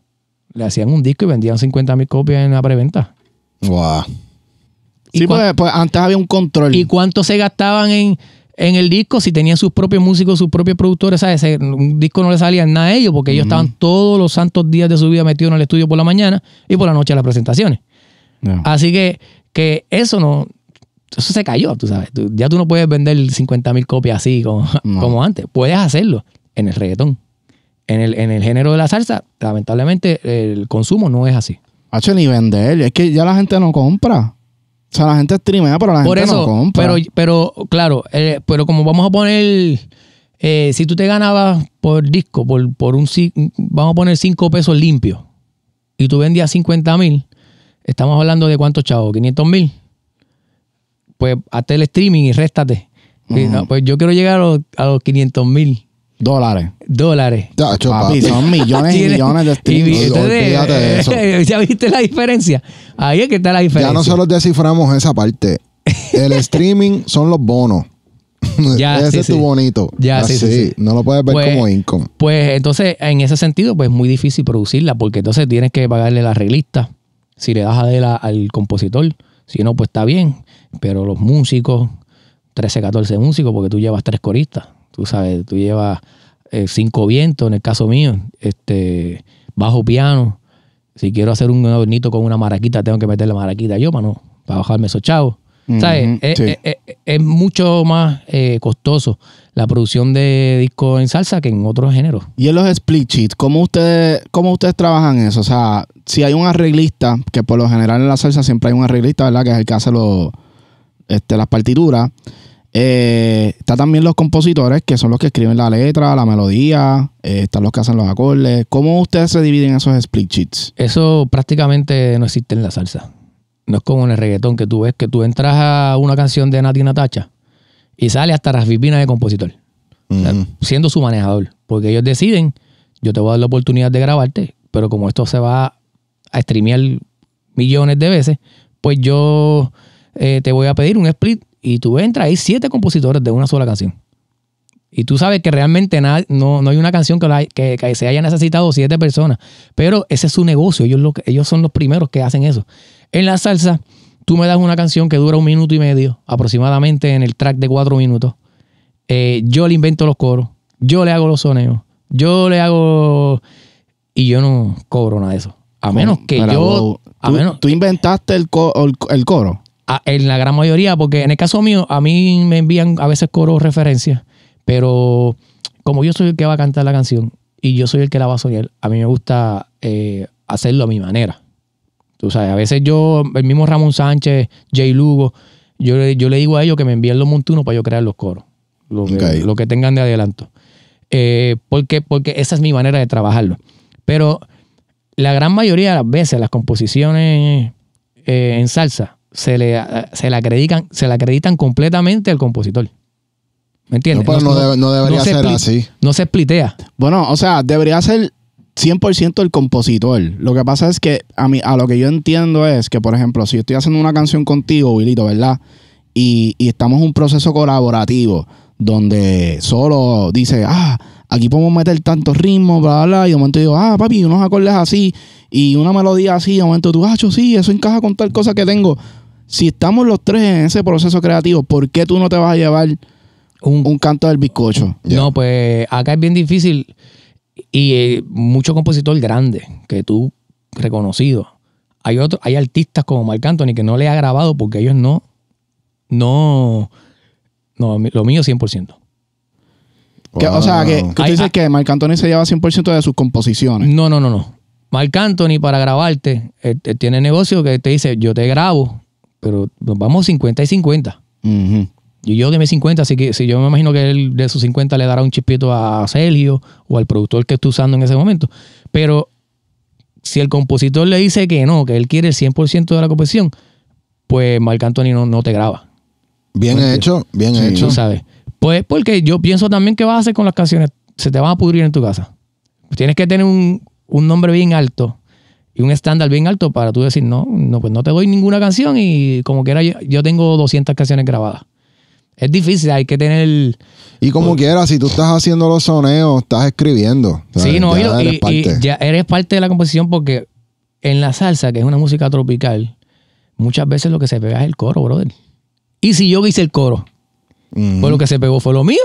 Le hacían un disco y vendían 50 mil copias en la preventa. Wow. sí, pues, pues, antes había un control. ¿Y cuánto se gastaban en, el disco si tenían sus propios músicos, sus propios productores? ¿sabes? Un disco no le salía nada a ellos porque ellos estaban todos los santos días de su vida metidos en el estudio por la mañana y por la noche a las presentaciones. Así que, que eso no. Eso se cayó, tú sabes. ya tú no puedes vender 50 mil copias así como, como antes. Puedes hacerlo en el reggaetón. En el, género de la salsa, lamentablemente, el consumo no es así. Hacho, ni vender. Es que ya la gente no compra. O sea, la gente streamea, pero la gente no compra. Pero, claro, eh, pero como vamos a poner... Eh, si tú te ganabas por disco, por, por un... Vamos a poner 5 pesos limpios. Y tú vendías 50 mil. Estamos hablando de cuántos chavos, 500 mil. Pues hazte el streaming y réstate. Ah, pues yo quiero llegar a los, a los 500 mil. Dólares. Dólares. papi, son millones y millones de streams. (laughs) ¿Ya viste la diferencia? Ahí es que está la diferencia. Ya nosotros desciframos esa parte. El (laughs) streaming son los bonos. (laughs) Ya, Ese es tu bonito. Ya, ah, sí, No lo puedes ver pues, como income. Pues entonces, en ese sentido, pues es muy difícil producirla porque entonces tienes que pagarle la reglista. Si le das a él al compositor, si no, pues está bien. Pero los músicos, 13, 14 músicos, porque tú llevas tres coristas. Tú sabes, tú llevas eh, cinco vientos, en el caso mío, este, bajo piano. Si quiero hacer un adornito con una maraquita, tengo que meter la maraquita yo para para bajarme esos chavos. ¿Sabes? Eh, eh, es, mucho más costoso la producción de discos en salsa que en otros géneros. Y en los split sheets, ¿cómo ustedes, ¿cómo ustedes trabajan eso? O sea, si hay un arreglista, que por lo general en la salsa siempre hay un arreglista, ¿verdad? Que es el que hace este, las partituras. Eh, está también los compositores, que son los que escriben la letra, la melodía, eh, están los que hacen los acordes. ¿Cómo ustedes se dividen esos split sheets? Eso prácticamente no existe en la salsa. No es como en el reggaetón, que tú ves que tú entras a una canción de Nati Natacha y sale hasta Rasvipina de compositor, mm. siendo su manejador. Porque ellos deciden, yo te voy a dar la oportunidad de grabarte, pero como esto se va a streamear millones de veces, pues yo eh, te voy a pedir un split y tú entras, hay siete compositores de una sola canción. Y tú sabes que realmente no, hay una canción que, se haya necesitado siete personas. Pero ese es su negocio. Ellos, ellos son los primeros que hacen eso. En la salsa, tú me das una canción que dura un minuto y medio, aproximadamente en el track de cuatro minutos. Eh, yo le invento los coros. Yo le hago los soneos. Yo le hago. Y yo no cobro nada de eso. A menos que yo. Tú, menos, tú inventaste el coro en la gran mayoría, porque en el caso mío, a mí me envían a veces coros referencias, pero como yo soy el que va a cantar la canción y yo soy el que la va a soñar, a mí me gusta eh, hacerlo a mi manera. Tú sabes, a veces yo, el mismo Ramón Sánchez, Jay Lugo, yo, le digo a ellos que me envíen los montunos para yo crear los coros, lo que, tengan de adelanto. Eh, porque, porque esa es mi manera de trabajarlo. Pero la gran mayoría de las veces, las composiciones eh, en salsa, se le, eh, se le acreditan, se le acreditan completamente al compositor. ¿Me entiendes? No, pues, no, debería ser así. No se splitea. Bueno, o sea, debería ser 100% el compositor. Lo que pasa es que a, a lo que yo entiendo es que, por ejemplo, si estoy haciendo una canción contigo, Wilito, ¿verdad? Y, estamos en un proceso colaborativo donde solo dice, ah, aquí podemos meter tantos ritmos, bla, bla, y de momento digo, ah, papi, unos acordes así y una melodía así, de momento tú, ah, yo sí, eso encaja con tal cosa que tengo si estamos los tres en ese proceso creativo, ¿por qué tú no te vas a llevar un, canto del bizcocho? No, pues acá es bien difícil y eh, mucho compositor grande que tú reconocido. Hay hay artistas como Marc Anthony que no le ha grabado porque ellos no, no, no, lo mío 100%. o sea, que, tú dices que Marc Anthony se lleva 100% de sus composiciones. No, no, no, no. Marc Anthony para grabarte, eh, eh, tiene negocio que te dice, yo te grabo, pero vamos 50 y 50. Y yo deme 50, así que si yo me imagino que él de sus 50 le dará un chispito a Sergio o al productor que esté usando en ese momento. Pero si el compositor le dice que no, que él quiere el 100% de la composición, pues Marc Anthony no, te graba. Bien hecho, bien hecho. sabes. Pues porque yo pienso también que vas a hacer con las canciones. Se te van a pudrir en tu casa. Tienes que tener un, un nombre bien alto y un estándar bien alto para tú decir, no, no, pues no te doy ninguna canción y como quiera yo, tengo 200 canciones grabadas. Es difícil, hay que tener... Y como pues quiera, si tú estás haciendo los soneos, estás escribiendo. sí, no, y, eres parte. ya eres parte de la composición porque en la salsa, que es una música tropical, muchas veces lo que se pega es el coro, brother. Y si yo hice el coro, pues lo que se pegó fue lo mío.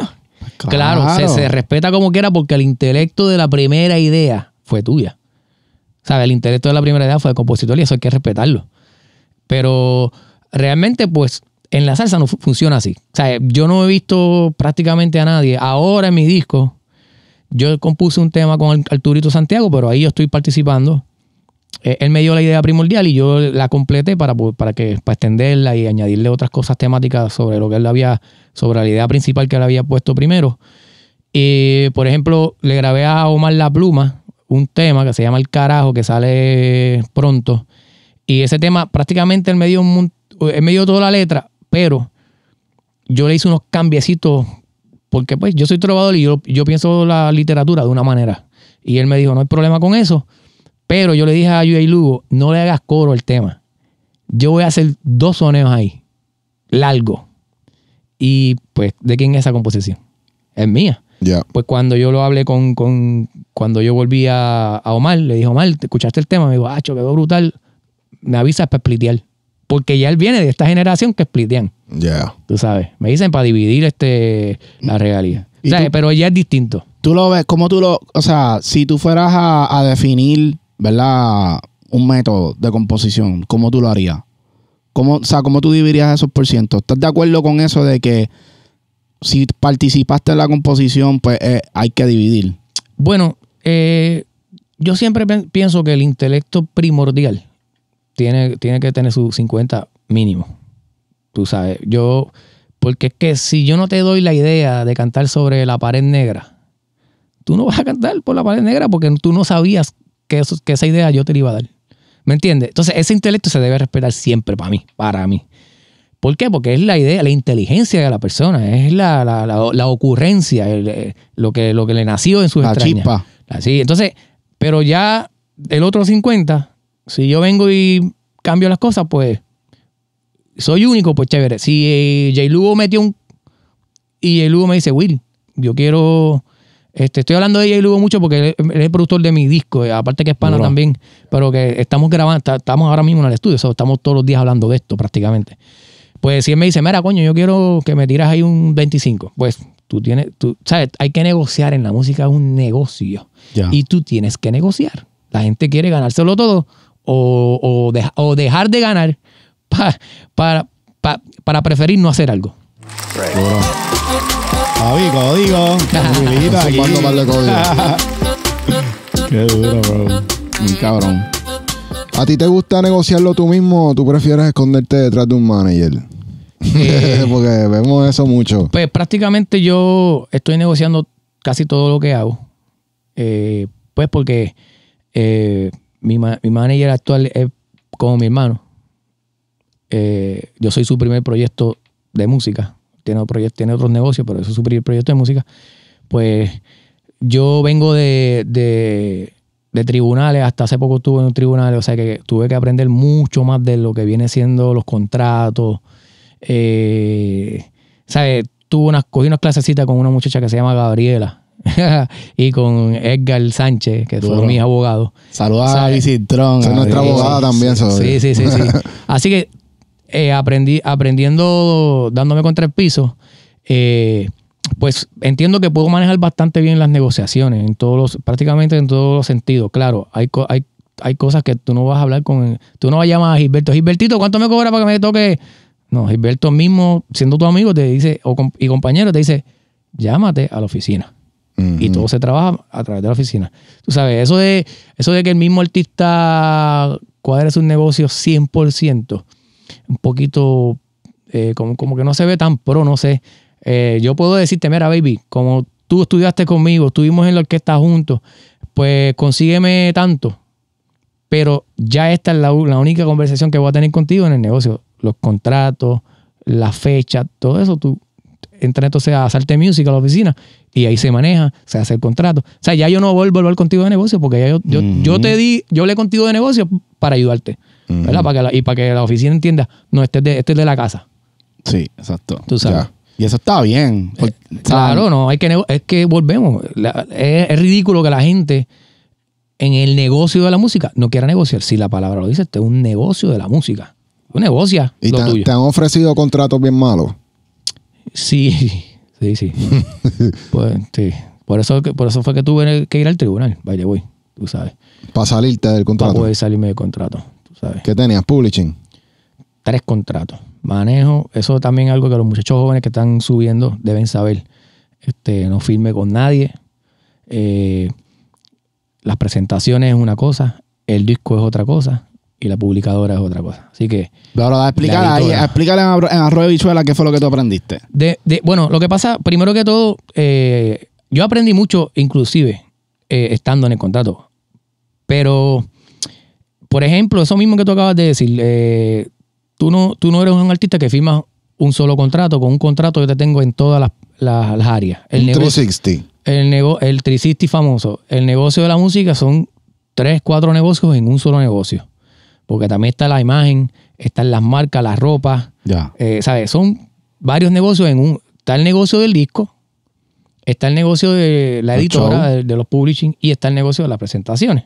Claro, se respeta como quiera porque el intelecto de la primera idea fue tuya. ¿Sabes? El interés de la primera idea fue de compositor y eso hay que respetarlo. Pero realmente, pues, en la salsa no funciona así. O sea, yo no he visto prácticamente a nadie. Ahora en mi disco, yo compuse un tema con Arturito Santiago, pero ahí yo estoy participando. Eh, él me dio la idea primordial y yo la completé para, pues, para, que, para extenderla y añadirle otras cosas temáticas sobre lo que él había, sobre la idea principal que él había puesto primero. y por ejemplo, le grabé a Omar La Pluma, un tema que se llama El Carajo, que sale pronto. Y ese tema prácticamente él me dio, me dio toda la letra, pero yo le hice unos cambiecitos, porque pues yo soy trovador y yo, yo pienso la literatura de una manera. Y él me dijo, no hay problema con eso, pero yo le dije a Ayuda Lugo, no le hagas coro al tema. Yo voy a hacer dos soneos ahí, largo. Y pues, ¿de quién es esa composición? Es mía. Pues cuando yo lo hablé con, con, cuando yo volví a, Omar, le dije, Omar, ¿te ¿escuchaste el tema? Me dijo, ah, quedó brutal. Me avisas para splitear. Porque ya él viene de esta generación que splitean. Ya. Tú sabes. Me dicen para dividir este, la regalía. O sea, pero ya es distinto. Tú lo ves, como tú lo. O sea, si tú fueras a, definir, ¿verdad? Un método de composición, ¿cómo tú lo harías? ¿Cómo, o sea, ¿cómo tú dividirías esos por ciento? ¿Estás de acuerdo con eso de que si participaste en la composición, pues eh, hay que dividir? Bueno, eh, yo siempre pienso que el intelecto primordial tiene, tiene que tener sus 50 mínimo. Tú sabes, yo, porque es que si yo no te doy la idea de cantar sobre la pared negra, tú no vas a cantar por la pared negra porque tú no sabías que, eso, que esa idea yo te iba a dar. ¿Me entiendes? Entonces, ese intelecto se debe respetar siempre para mí, para mí. ¿Por qué? Porque es la idea, la inteligencia de la persona, es la, ocurrencia, eh, lo, que, lo que le nació en su la Así, entonces, pero ya el otro 50, si yo vengo y cambio las cosas, pues soy único, pues chévere. Si Jay eh, J. Lugo metió un. Y J. Lugo me dice, Will, yo quiero. Este, estoy hablando de J. Lugo mucho porque él, es el productor de mi disco, eh, aparte que es pana también, pero que estamos grabando, estamos ahora mismo en el estudio, estamos todos los días hablando de esto prácticamente. Pues si él me dice, mira, coño, yo quiero que me tiras ahí un 25, pues tú tienes, tú, sabes, hay que negociar en la música, es un negocio. Y tú tienes que negociar. La gente quiere ganárselo todo o, o, dejar de ganar para, para preferir no hacer algo. Javi, código. (laughs) (laughs) Qué duro, bro. Muy cabrón. ¿A ti te gusta negociarlo tú mismo o tú prefieres esconderte detrás de un manager? Eh. (laughs) Porque vemos eso mucho. Pues prácticamente yo estoy negociando casi todo lo que hago. Eh, pues porque eh, mi, manager actual es como mi hermano. Eh, yo soy su primer proyecto de música. Tiene, tiene otros negocios, pero eso es su primer proyecto de música. Pues yo vengo de, de, tribunales, hasta hace poco estuve en un tribunal, o sea que tuve que aprender mucho más de lo que viene siendo los contratos. Tuve unas, cogí unas clasecitas con una muchacha que se llama Gabriela, (laughs) y con Edgar Sánchez, que fue mi abogado a es nuestro abogado también. Eh. Sí, sí, sí, (laughs) Así que eh, aprendí, aprendiendo, dándome contra el piso, eh, pues entiendo que puedo manejar bastante bien las negociaciones, en todos los, prácticamente en todos los sentidos. Claro, hay, hay, cosas que tú no vas a hablar con. Tú no vas a llamar a Gilberto. Gilbertito, ¿cuánto me cobra para que me toque? No, Gilberto mismo, siendo tu amigo, te dice, o, y compañero, te dice, llámate a la oficina y todo se trabaja a través de la oficina. Tú sabes, eso de, eso de que el mismo artista cuadre su negocio 100%, un poquito eh, como, que no se ve tan pro, no sé. Eh, yo puedo decirte, mira, baby, como tú estudiaste conmigo, estuvimos en la orquesta juntos, pues consígueme tanto. Pero ya esta es la, única conversación que voy a tener contigo en el negocio. Los contratos, las fechas, todo eso, tú entras entonces a Salte Music, a la oficina, y ahí se maneja, se hace el contrato. O sea, ya yo no vuelvo a volver contigo de negocio porque ya yo, yo, te di, yo hablé contigo de negocio para ayudarte. ¿verdad? Para y para que la oficina entienda, no, este es de, este de la casa. Sí, exacto. Tú sabes. Y eso está bien. Eh, claro, no, hay que es que volvemos. es, ridículo que la gente en el negocio de la música no quiera negociar. Si la palabra lo dice, este es un negocio de la música. Un negocio ¿Y lo te han ofrecido contratos bien malos? Sí, Sí, sí. (laughs) Pues, sí. Por eso, por eso fue que tuve que ir al tribunal, Vaya voy, tú sabes. Para salirte del contrato. Para poder salirme del contrato, tú sabes. ¿Qué tenías? Publishing. Tres contratos. Manejo, eso también es algo que los muchachos jóvenes que están subiendo deben saber. Este, no firme con nadie. Eh, las presentaciones es una cosa, el disco es otra cosa, y la publicadora es otra cosa. Así que. Ahora explícale, ahí, en, Arroyo Bichuela qué fue lo que tú aprendiste. De, bueno, lo que pasa, primero que todo, eh, yo aprendí mucho, inclusive, eh, estando en el contrato. Pero, por ejemplo, eso mismo que tú acabas de decir, eh, tú, no, tú no eres un artista que firma un solo contrato, con un contrato yo te tengo en todas las, áreas. El negocio, 360. El, el 360 famoso. El negocio de la música son tres, cuatro negocios en un solo negocio porque también está la imagen, están las marcas, las ropas. Ya. Eh, ¿Sabes? Son varios negocios en un. Está el negocio del disco, está el negocio de la editora, de, los publishing, y está el negocio de las presentaciones.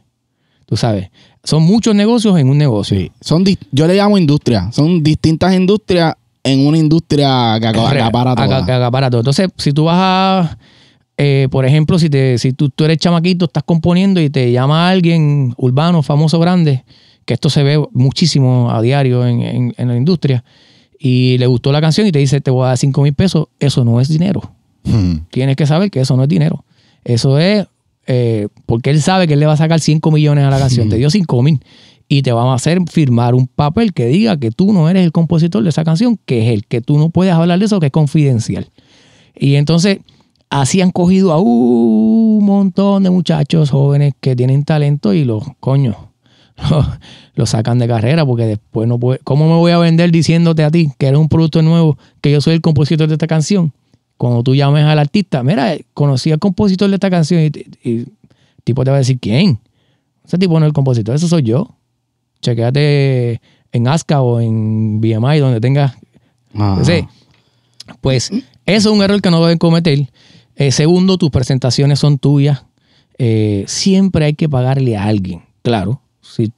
Tú sabes, son muchos negocios en un negocio. Sí. Son yo le llamo industria. Son distintas industrias en una industria que acapara todo. Que acapara todo. Entonces, si tú vas a, eh, por ejemplo, si, te, si tú, tú, eres chamaquito, estás componiendo y te llama alguien urbano, famoso, grande, que esto se ve muchísimo a diario en, la industria, y le gustó la canción y te dice, te voy a dar 5 mil pesos, eso no es dinero. Hmm. Tienes que saber que eso no es dinero. Eso es eh, porque él sabe que él le va a sacar 5 millones a la canción, te hmm. dio 5 mil y te van a hacer firmar un papel que diga que tú no eres el compositor de esa canción, que es el que tú no puedes hablar de eso, que es confidencial. Y entonces, así han cogido a un montón de muchachos jóvenes que tienen talento y los coños (laughs) lo sacan de carrera porque después no puede. ¿Cómo me voy a vender diciéndote a ti que eres un producto nuevo, que yo soy el compositor de esta canción? Cuando tú llames al artista, mira, conocí al compositor de esta canción y, el tipo te va a decir, ¿quién? Ese tipo no es el compositor, eso soy yo. Chequéate en ASCA o en BMI, donde tengas. Ah. pues eso es un error que no deben cometer. Eh, segundo, tus presentaciones son tuyas. Eh, siempre hay que pagarle a alguien, claro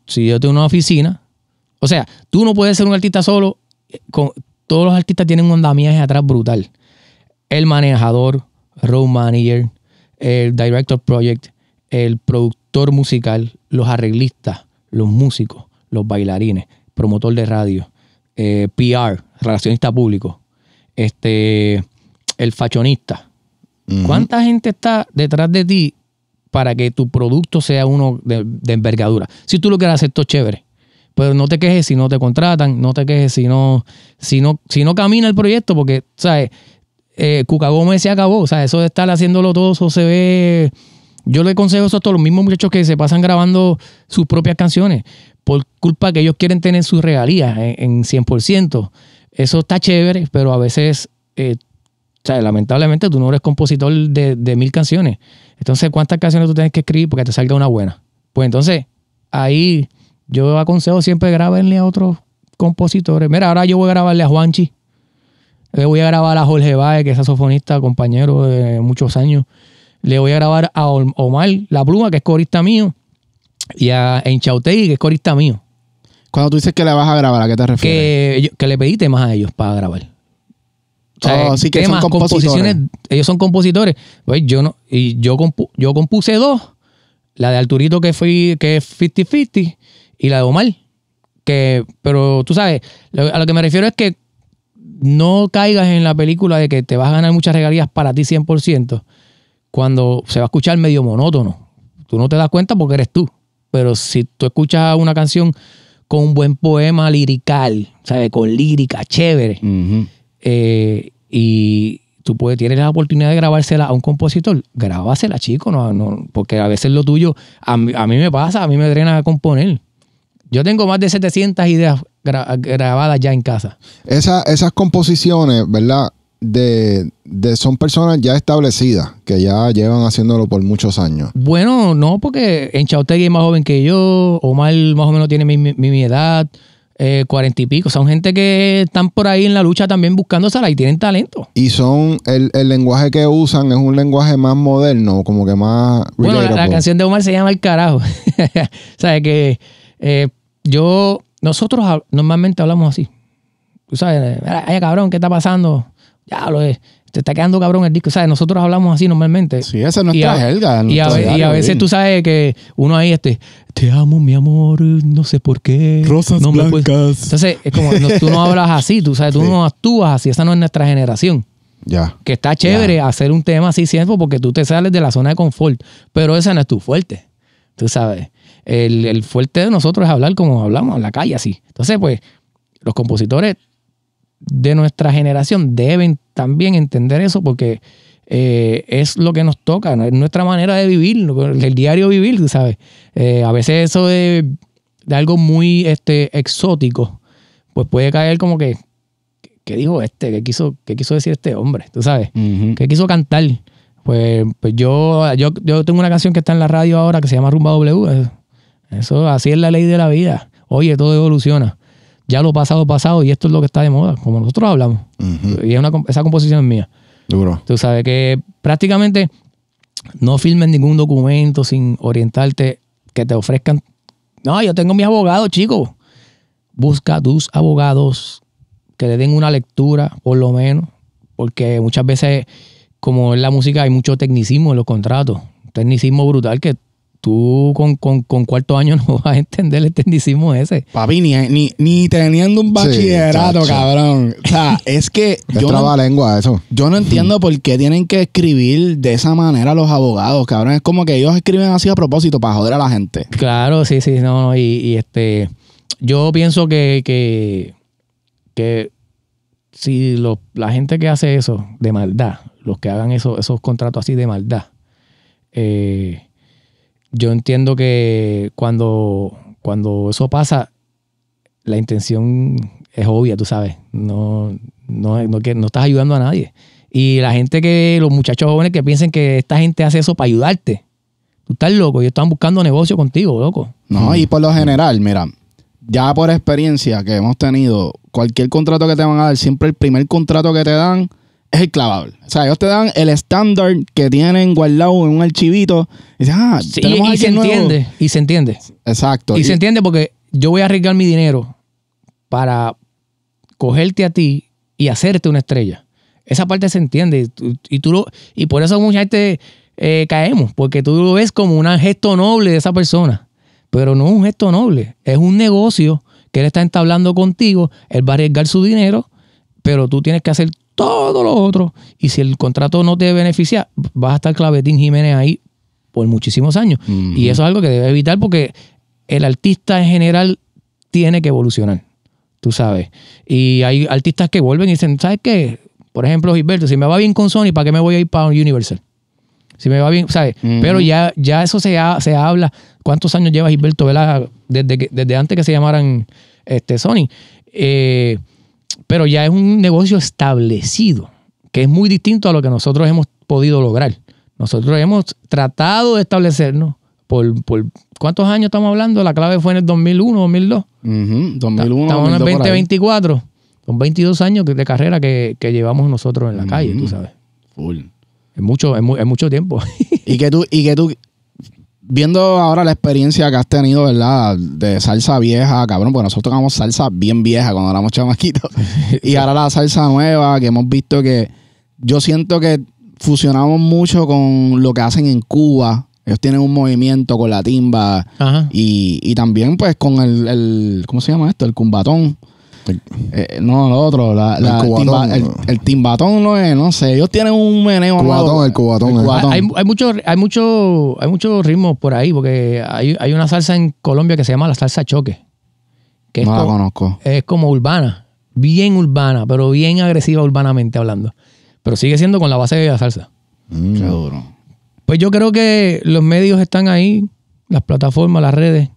si, yo tengo una oficina, o sea, tú no puedes ser un artista solo. Eh, con, todos los artistas tienen un andamiaje atrás brutal. El manejador, road manager, el director project, el productor musical, los arreglistas, los músicos, los bailarines, promotor de radio, eh, PR, relacionista público, este, el fachonista. ¿Cuánta gente está detrás de ti para que tu producto sea uno de, envergadura. Si tú lo quieres hacer, esto es chévere. Pero no te quejes si no te contratan, no te quejes si no, si no, si no camina el proyecto, porque, ¿sabes? Eh, se acabó. O sea, eso de estar haciéndolo todo, eso se ve. Yo le aconsejo eso a todos los mismos muchachos que se pasan grabando sus propias canciones por culpa que ellos quieren tener sus regalías en, 100%. Eso está chévere, pero a veces eh, o sea, lamentablemente tú no eres compositor de, mil canciones. Entonces, ¿cuántas canciones tú tienes que escribir para que te salga una buena? Pues entonces, ahí yo aconsejo siempre grabarle a otros compositores. Mira, ahora yo voy a grabarle a Juanchi. Le voy a grabar a Jorge Baez, que es saxofonista, compañero de muchos años. Le voy a grabar a Omar La Pluma, que es corista mío. Y a Enchautegui, que es corista mío. Cuando tú dices que le vas a grabar, ¿a qué te refieres? Que, le pediste más a ellos para grabar que composiciones, ellos son compositores. Pues yo no, y yo, yo compuse dos, la de Arturito que que es 50-50, y la de Omar. Que, pero tú sabes, a lo que me refiero es que no caigas en la película de que te vas a ganar muchas regalías para ti 100%, cuando se va a escuchar medio monótono. Tú no te das cuenta porque eres tú. Pero si tú escuchas una canción con un buen poema lirical, ¿sabes? Con lírica, chévere y tú puedes, tienes la oportunidad de grabársela a un compositor, grábasela, chico, no, no, porque a veces lo tuyo, a, mí me pasa, a mí me drena a componer. Yo tengo más de 700 ideas grabadas ya en casa. Esa, esas composiciones, ¿verdad? De, de, son personas ya establecidas, que ya llevan haciéndolo por muchos años. Bueno, no, porque en Chautegui es más joven que yo, Omar más o menos tiene mi, mi edad, eh, cuarenta y pico. Son gente que están por ahí en la lucha también buscándosela y tienen talento. Y son, el, lenguaje que usan es un lenguaje más moderno, como que más... Bueno, la, canción de Omar se llama El Carajo. o (laughs) sea, que eh, yo, nosotros normalmente hablamos así. Tú sabes, ay cabrón, ¿qué está pasando? ya lo es. Te está quedando cabrón el disco. ¿Sabes? Nosotros hablamos así normalmente. Sí, esa es nuestra y y, veces tú sabes que uno ahí, este, te amo, mi amor, no sé por qué. Rosas blancas. Entonces, es como, tú no hablas así, tú sabes, tú no actúas así. Esa no es nuestra generación. Ya. Que está chévere hacer un tema así siempre porque tú te sales de la zona de confort. Pero esa no es tu fuerte. Tú sabes. El, el fuerte de nosotros es hablar como hablamos en la calle así. Entonces, pues, los compositores de nuestra generación deben también entender eso porque eh, es lo que nos toca, es nuestra manera de vivir, el diario vivir, ¿sabes? Eh, a veces eso de, algo muy este, exótico, pues puede caer como que, ¿qué dijo este? ¿Qué quiso, quiso decir este hombre? ¿Tú sabes? ¿Qué quiso cantar? Pues, pues yo, yo, yo, tengo una canción que está en la radio ahora que se llama Rumba W. Eso, así es la ley de la vida. Oye, todo evoluciona ya lo pasado pasado y esto es lo que está de moda, como nosotros hablamos. Y es una, esa composición es mía. Duro. Tú sabes que prácticamente no filmes ningún documento sin orientarte, que te ofrezcan. No, yo tengo mis abogados, chicos. Busca tus abogados que le den una lectura, por lo menos, porque muchas veces, como en la música, hay mucho tecnicismo en los contratos. Tecnicismo brutal que tú con, cuarto año (laughs) no vas a entender el tendicismo ese. Papi, ni, teniendo un bachillerato, cabrón. O sea, (laughs) es que. yo no, lengua eso. Yo no entiendo por qué tienen que escribir de esa manera los abogados, cabrón. Es como que ellos escriben así a propósito para joder a la gente. Claro, sí, sí, no, Y, este. Yo pienso que. que, si la gente que hace eso de maldad, los que hagan esos contratos así de maldad, eh, yo entiendo que cuando, cuando eso pasa, la intención es obvia, tú sabes. No, no, no, no estás ayudando a nadie. Y la gente que, los muchachos jóvenes que piensen que esta gente hace eso para ayudarte. Tú estás loco, ellos están buscando negocio contigo, loco. No, y mm. por lo general, mira, ya por experiencia que hemos tenido, cualquier contrato que te van a dar, siempre el primer contrato que te dan es el clavable. O sea, ellos te dan el estándar que tienen guardado en un archivito. Y ah, se entiende. Y se entiende. Exacto. Y, se entiende porque yo voy a arriesgar mi dinero para cogerte a ti y hacerte una estrella. Esa parte se entiende. Y, tú y por eso mucha gente eh, caemos, porque tú lo ves como un gesto noble de esa persona. Pero no un gesto noble, es un negocio que él está entablando contigo, él va a arriesgar su dinero, pero tú tienes que hacer todo lo otro. Y si el contrato no te beneficia, vas a estar Clavetín Jiménez ahí por muchísimos años. Y eso es algo que debe evitar porque el artista en general tiene que evolucionar, tú sabes. Y hay artistas que vuelven y dicen, ¿sabes qué? Por ejemplo, Gilberto, si me va bien con Sony, ¿para qué me voy a ir para Universal? Si me va bien, ¿sabes? Pero ya, ya eso se, se habla. ¿Cuántos años lleva Gilberto, ¿verdad? Desde, desde antes que se llamaran este, Sony. Eh, pero ya es un negocio establecido, que es muy distinto a lo que nosotros hemos podido lograr. Nosotros hemos tratado de establecernos por, por ¿cuántos años estamos hablando? La clave fue en el 2001, 2002. estamos en el 2024. Son 22 años de carrera que, llevamos nosotros en la calle, tú sabes. Es mucho, es mucho tiempo. ¿Y que tú, y que tú viendo ahora la experiencia que has tenido, ¿verdad? De salsa vieja, cabrón, porque nosotros tocamos salsa bien vieja cuando éramos chamaquitos. (laughs) y ahora la salsa nueva, que hemos visto que yo siento que fusionamos mucho con lo que hacen en Cuba. Ellos tienen un movimiento con la timba Y, y, también pues con el, el, ¿cómo se llama esto? El cumbatón. Eh, no, lo otro, el, timbatón no es, no sé. Ellos tienen un meneo. el cubatón, el cubatón. Hay, muchos hay mucho, hay mucho ritmos por ahí, porque hay, hay, una salsa en Colombia que se llama la salsa choque. Que no la conozco. Es como urbana, bien urbana, pero bien agresiva urbanamente hablando. Pero sigue siendo con la base de la salsa. Mm. Pues yo creo que los medios están ahí, las plataformas, las redes,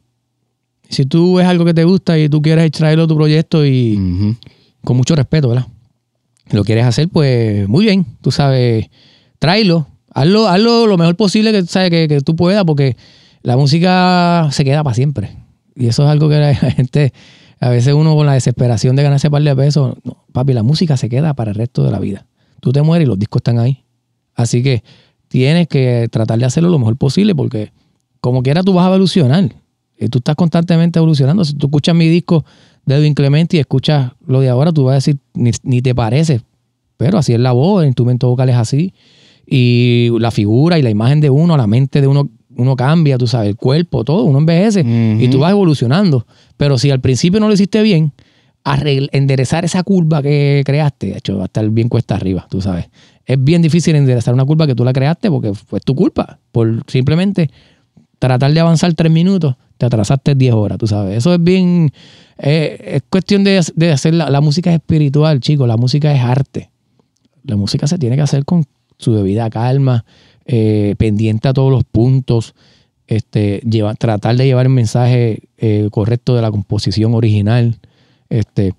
si tú ves algo que te gusta y tú quieres extraerlo a tu proyecto y con mucho respeto, ¿verdad? Lo quieres hacer, pues muy bien, tú sabes, tráelo, hazlo, lo mejor posible que, Que, tú puedas, porque la música se queda para siempre. Y eso es algo que la (laughs) gente, a veces uno con la desesperación de ganarse un par de pesos, no, papi, la música se queda para el resto de la vida. Tú te mueres y los discos están ahí. Así que tienes que tratar de hacerlo lo mejor posible porque como quiera tú vas a evolucionar. Eh, tú estás constantemente evolucionando. Si tú escuchas mi disco de Edwin Clemente y escuchas lo de ahora, tú vas a decir, ni, te parece. Pero así es la voz, el instrumento vocal es así. Y la figura y la imagen de uno, la mente de uno, uno cambia, tú sabes, el cuerpo, todo, uno envejece y tú vas evolucionando. Pero si al principio no lo hiciste bien, enderezar esa curva que creaste, de hecho, va a estar bien cuesta arriba, tú sabes. Es bien difícil enderezar una curva que tú la creaste porque fue tu culpa, por simplemente tratar de avanzar tres minutos te atrasaste 10 horas, tú sabes. Eso es bien, eh, es cuestión de, de hacer, la, música es espiritual, chicos, la música es arte. La música se tiene que hacer con su debida calma, eh, pendiente a todos los puntos, este, tratar de llevar el mensaje eh, correcto de la composición original. Este,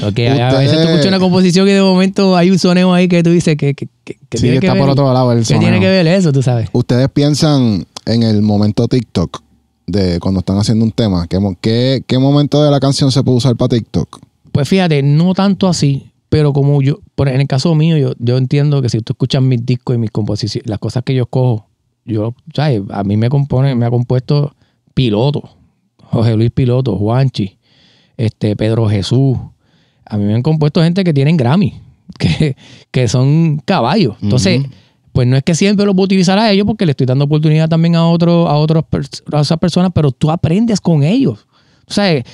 a veces tú escuchas una composición y de momento hay un soneo ahí que tú dices que, que, que, sí, está por otro lado el soneo. tiene que ver eso, tú sabes? Ustedes piensan en el momento TikTok de cuando están haciendo un tema? ¿Qué, qué, momento de la canción se puede usar para TikTok? Pues fíjate, no tanto así, pero como yo, por, en el caso mío, yo, entiendo que si tú escuchas mis discos y mis composiciones, las cosas que yo cojo, yo, ¿sabes? A mí me compone, me ha compuesto Piloto, José Luis Piloto, Juanchi, este, Pedro Jesús. A mí me han compuesto gente que tienen Grammy, (laughs) que, que son caballos. Entonces, pues no es que siempre lo voy a utilizar a ellos porque le estoy dando oportunidad también a, otro, a, otros, a esas personas, pero tú aprendes con ellos. O sea,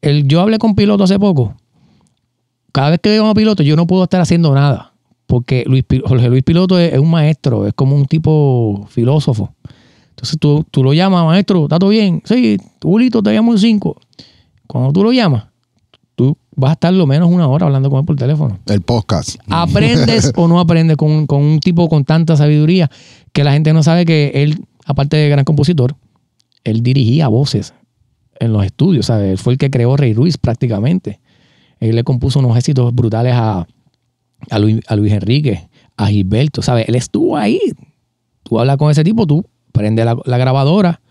el, yo hablé con piloto hace poco. Cada vez que veo a piloto, yo no puedo estar haciendo nada. Porque Luis, Jorge Luis Piloto es, un maestro, es como un tipo filósofo. Entonces tú, tú lo llamas, maestro, ¿está todo bien? Sí, Julito, te llamo un 5. Cuando tú lo llamas, vas a estar lo menos una hora hablando con él por teléfono. El podcast. Aprendes (laughs) o no aprendes con, un tipo con tanta sabiduría que la gente no sabe que él, aparte de gran compositor, él dirigía voces en los estudios, ¿sabes? Él fue el que creó Rey Ruiz prácticamente. Él le compuso unos éxitos brutales a, a, Luis, Enrique, a Gilberto, ¿sabes? Él estuvo ahí. Tú hablas con ese tipo, tú prende la grabadora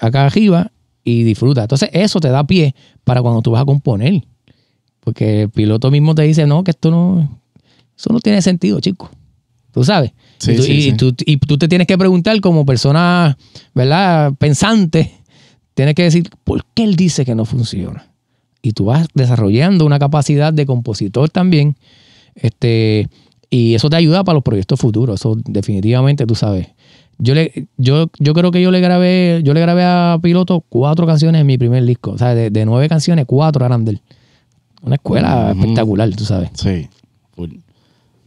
acá arriba y disfruta. Entonces eso te da pie para cuando tú vas a componer porque el piloto mismo te dice, no, que esto no, eso no tiene sentido, chico. Tú sabes. y, tú, y, Tú, te tienes que preguntar como persona, ¿verdad? Pensante, tienes que decir, ¿por qué él dice que no funciona? Y tú vas desarrollando una capacidad de compositor también. Este, y eso te ayuda para los proyectos futuros. Eso definitivamente, tú sabes. Yo, le, yo, yo creo que yo le grabé, yo le grabé a Piloto cuatro canciones en mi primer disco. O sea, de, nueve canciones, cuatro eran de una escuela espectacular, tú sabes. Sí.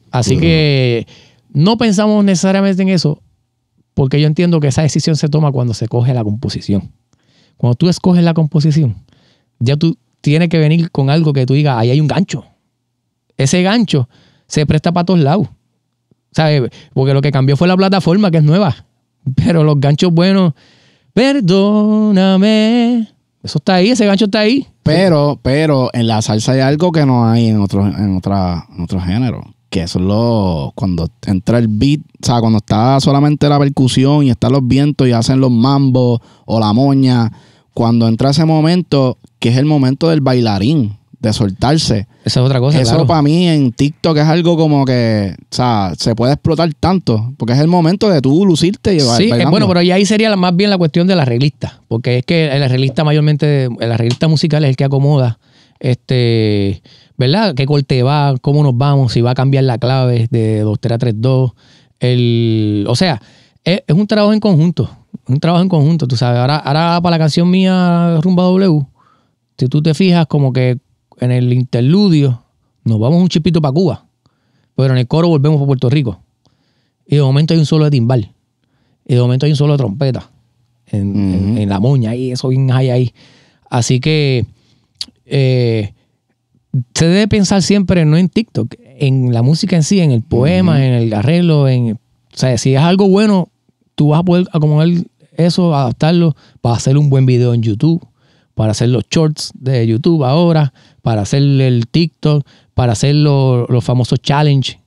Así que no pensamos necesariamente en eso, porque yo entiendo que esa decisión se toma cuando se coge la composición. Cuando tú escoges la composición, ya tú tienes que venir con algo que tú digas, ahí hay un gancho. Ese gancho se presta para todos lados. Porque lo que cambió fue la plataforma, que es nueva. Pero los ganchos buenos, perdóname, eso está ahí, ese gancho está ahí. Pero, pero en la salsa hay algo que no hay en otro, en en otro género. Que eso es Cuando entra el beat, o sea, cuando está solamente la percusión y están los vientos y hacen los mambos o la moña. Cuando entra ese momento, que es el momento del bailarín, de soltarse. Esa es otra cosa. Eso para mí en TikTok es algo como que, o sea, se puede explotar tanto, porque es el momento de tú lucirte y Sí, eh, bueno, pero ahí sería más bien la cuestión de la revista. porque es que la arreglista mayormente, la arreglista musical es el que acomoda, este, ¿verdad? ¿Qué corte va? ¿Cómo nos vamos? Si va a cambiar la clave de 2-3-3-2. o sea, es, un trabajo en conjunto, un trabajo en conjunto, tú sabes. Ahora, ahora para la canción mía, Rumba W, si tú te fijas, como que en el interludio nos vamos un chipito para Cuba, pero en el coro volvemos para Puerto Rico. Y de momento hay un solo de timbal. Y de momento hay un solo de trompeta. En, la moña, ahí, eso hay ahí. Así que eh, se debe pensar siempre, no en TikTok, en la música en sí, en el poema, en el arreglo, en... O sea, si es algo bueno, tú vas a poder acomodar eso, adaptarlo para hacer un buen video en YouTube, para hacer los shorts de YouTube ahora, para hacer el TikTok, para hacer los famosos challenge.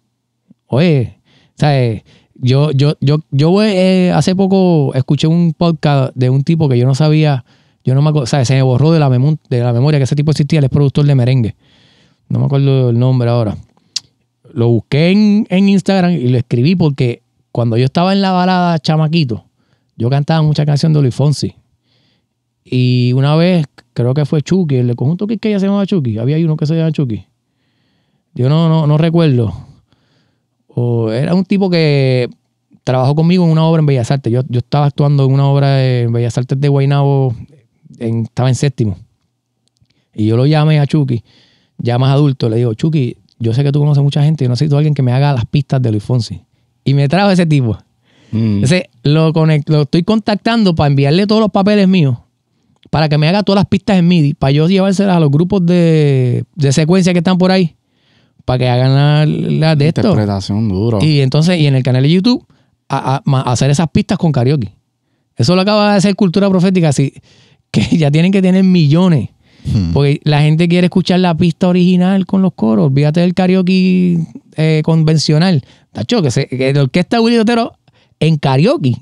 Oye, ¿sabes? Yo, yo, yo, yo eh, hace poco escuché un podcast de un tipo que yo no sabía, yo no me acuerdo, ¿sabes? Se me borró de la, de la memoria que ese tipo existía, el es productor de merengue. No me acuerdo el nombre ahora. Lo busqué en, en Instagram y lo escribí porque cuando yo estaba en la balada chamaquito, yo cantaba muchas canciones de Luis Fonsi. Y una vez creo que fue Chucky, el conjunto que ya se llamaba Chucky, había uno que se llamaba Chucky. Yo no, no, no recuerdo. O era un tipo que trabajó conmigo en una obra en Bellas Artes. Yo, estaba actuando en una obra en Bellas Artes de Guaynabo, estaba en séptimo. Y yo lo llamé a Chucky, ya más adulto, le digo, Chucky, yo sé que tú conoces mucha gente, yo necesito a alguien que me haga las pistas de Luis Fonsi. Y me trajo ese tipo. Mm. Entonces, lo estoy contactando para enviarle todos los papeles míos para que me haga todas las pistas en MIDI, para yo llevárselas a los grupos de, de secuencia que están por ahí, para que hagan la, de esto. duro. Y entonces, y en el canal de YouTube, a, hacer esas pistas con karaoke. Eso lo acaba de hacer Cultura Profética, así que (laughs) ya tienen que tener millones. Hmm. Porque la gente quiere escuchar la pista original con los coros. Olvídate del karaoke eh, convencional. Tacho, que, que está orquesta Willy en karaoke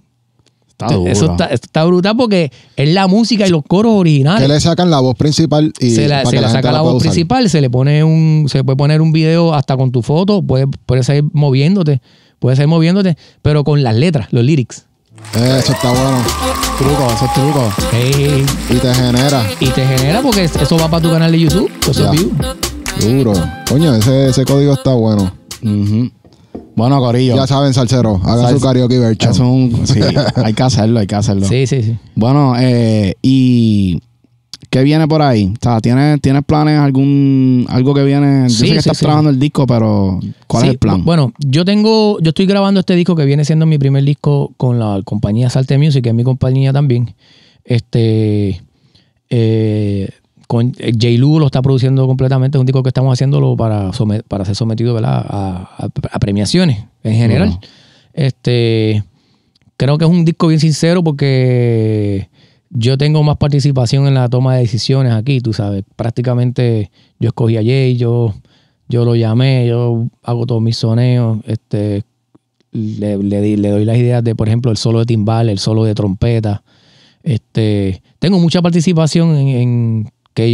eso está, brutal porque es la música y los coros originales. Que le sacan la voz principal y se la, para se que saca la, voz principal, se le pone un, se puede poner un video hasta con tu foto, puedes puede seguir moviéndote, puede seguir moviéndote, pero con las letras, los lyrics. Eso está bueno. Truco, eso es truco. Y te genera. Y te genera porque eso va para tu canal de YouTube. Eso Duro. Coño, ese, código está bueno. Bueno, Corillo. Ya saben, salsero, haga su karaoke Es sí, (laughs) hay que hacerlo, hay que hacerlo. Sí, sí, sí. Bueno, eh, y ¿qué viene por ahí? O sea, ¿tienes, planes algún algo que viene? Yo sí, que estás trabajando el disco, pero ¿cuál es el plan? Bueno, yo tengo, yo estoy grabando este disco que viene siendo mi primer disco con la compañía Salte Music, que es mi compañía también. Este eh, con eh, J. lo está produciendo completamente, es un disco que estamos haciéndolo para, para ser sometido A, premiaciones en general. Este, creo que es un disco bien sincero porque yo tengo más participación en la toma de decisiones aquí, tú sabes. Prácticamente yo escogí a Jay, yo, lo llamé, yo hago todos mis soneos, este, le, le, doy las ideas de, por ejemplo, el solo de timbal, el solo de trompeta. Este, tengo mucha participación en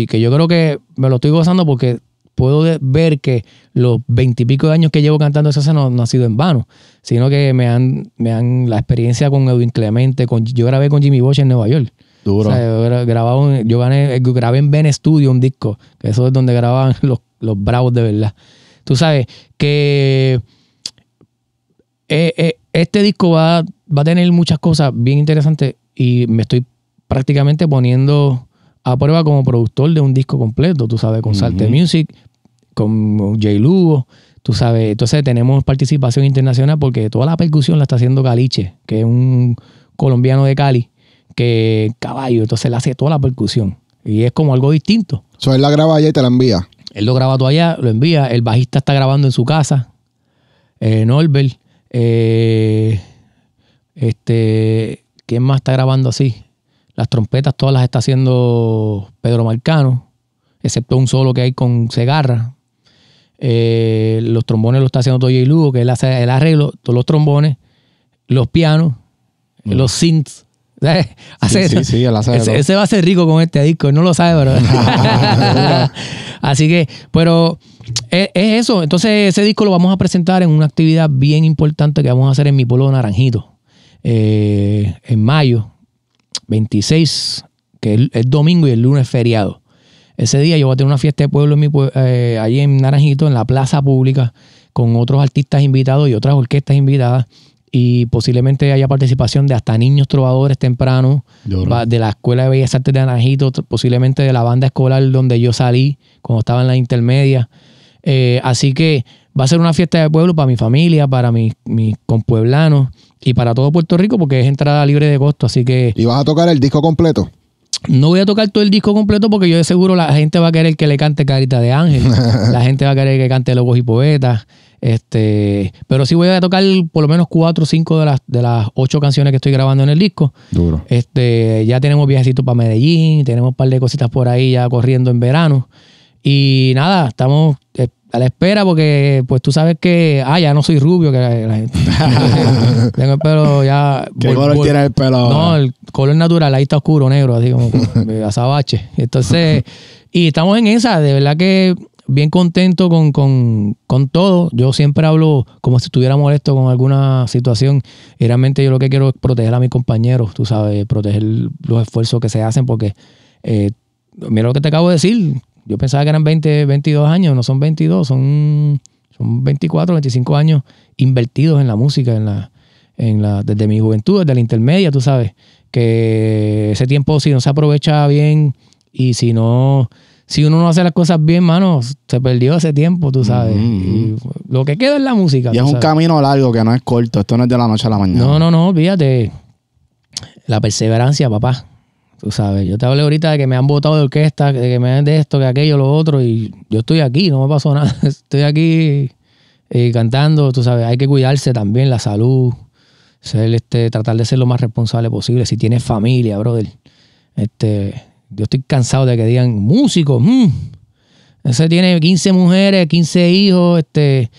que, yo creo que me lo estoy gozando porque puedo ver que los veintipico de años que llevo cantando esa no, no ha sido en vano, sino que me han, me han la experiencia con Edwin Clemente, con, yo grabé con Jimmy Bosch en Nueva York. Duro. O sea, yo, grabé en Ben Studio un disco, que eso es donde grababan (laughs) los, los bravos de verdad. Tú sabes que eh, eh, este disco va, va a tener muchas cosas bien interesantes y me estoy prácticamente poniendo a prueba como productor de un disco completo, tú sabes, con Salt Music, con Jay Lugo, tú sabes. Entonces tenemos participación internacional porque toda la percusión la está haciendo Galiche, que es un colombiano de Cali, que caballo, entonces él hace toda la percusión. Y es como algo distinto. O él la graba allá y te la envía. Él lo graba tú allá, lo envía. El bajista está grabando en su casa, en eh, Norbert. Eh, este, ¿Quién más está grabando así? Las trompetas todas las está haciendo Pedro Marcano, excepto un solo que hay con Segarra. Eh, los trombones lo está haciendo y Lugo, que él hace el arreglo, todos los trombones, los pianos, mm. los synths. sí, sí, ese, ese, va a ser rico con este disco, él no lo sabe, verdad (laughs) Así que, pero e, es, eso. Entonces, ese disco lo vamos a presentar en una actividad bien importante que vamos a hacer en mi polo Naranjito, eh, en mayo. 26, que es, domingo y el lunes feriado. Ese día yo voy a tener una fiesta de pueblo en eh, en Naranjito, en la plaza pública, con otros artistas invitados y otras orquestas invitadas. Y posiblemente haya participación de hasta niños trovadores tempranos de la Escuela de Bellas Artes de Naranjito, posiblemente de la banda escolar donde yo salí cuando estaba en la intermedia. Eh, así que va a ser una fiesta de pueblo para mi familia, para mis, mis compueblanos y para todo Puerto Rico porque es entrada libre de costo, así que... ¿Y vas a tocar el disco completo? No voy a tocar todo el disco completo porque yo de seguro la gente va a querer que le cante Carita de Ángel, (laughs) la gente va a querer que cante Lobos y Poetas, este, pero sí voy a tocar por lo menos cuatro o cinco de las, de las ocho canciones que estoy grabando en el disco. Duro. Este, ya tenemos viajecitos para Medellín, tenemos un par de cositas por ahí ya corriendo en verano. Y nada, estamos, eh, a la espera porque pues tú sabes que ah ya no soy rubio que la, gente (laughs) tengo el pelo ya ¿qué color el pelo? no el color natural ahí está oscuro negro así como (laughs) eh, azabache entonces y estamos en esa de verdad que bien contento con, con, todo yo siempre hablo como si estuviera molesto con alguna situación y realmente yo lo que quiero es proteger a mis compañeros tú sabes proteger los esfuerzos que se hacen porque eh, mira lo que te acabo de decir yo pensaba que eran 20, 22 años, no son 22, son, son 24, 25 años invertidos en la música, en la, en la, desde mi juventud, desde la intermedia, tú sabes, que ese tiempo si no se aprovecha bien y si no, si uno no hace las cosas bien, mano, se perdió ese tiempo, tú sabes. lo que queda es la música. Y es un camino largo que no es corto, esto no es de la noche a la mañana. No, no, no, Fíjate, La perseverancia, papá. Tú sabes, yo te hablé ahorita de que me han botado de orquesta, de que me han de esto, que aquello, lo otro, y yo estoy aquí, no me pasó (laughs) nada. Estoy aquí eh, cantando, tú sabes, hay que cuidarse también la salud, ser, este, tratar de ser lo más responsable posible. Si tienes familia, brother, este, yo estoy cansado de que digan músico mm. ese tiene 15 mujeres, 15 hijos, este,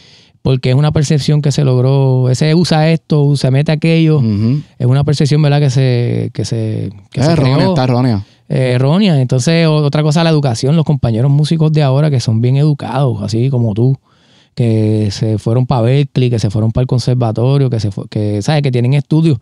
porque es una percepción que se logró, ese usa esto, se mete aquello, es una percepción, ¿verdad? Que se... Que se, que errónea, está errónea. Eh, errónea. Entonces, otra cosa, la educación, los compañeros músicos de ahora que son bien educados, así como tú, que se fueron para Berkeley, que se fueron para el conservatorio, que, se que, ¿sabes? que tienen estudios,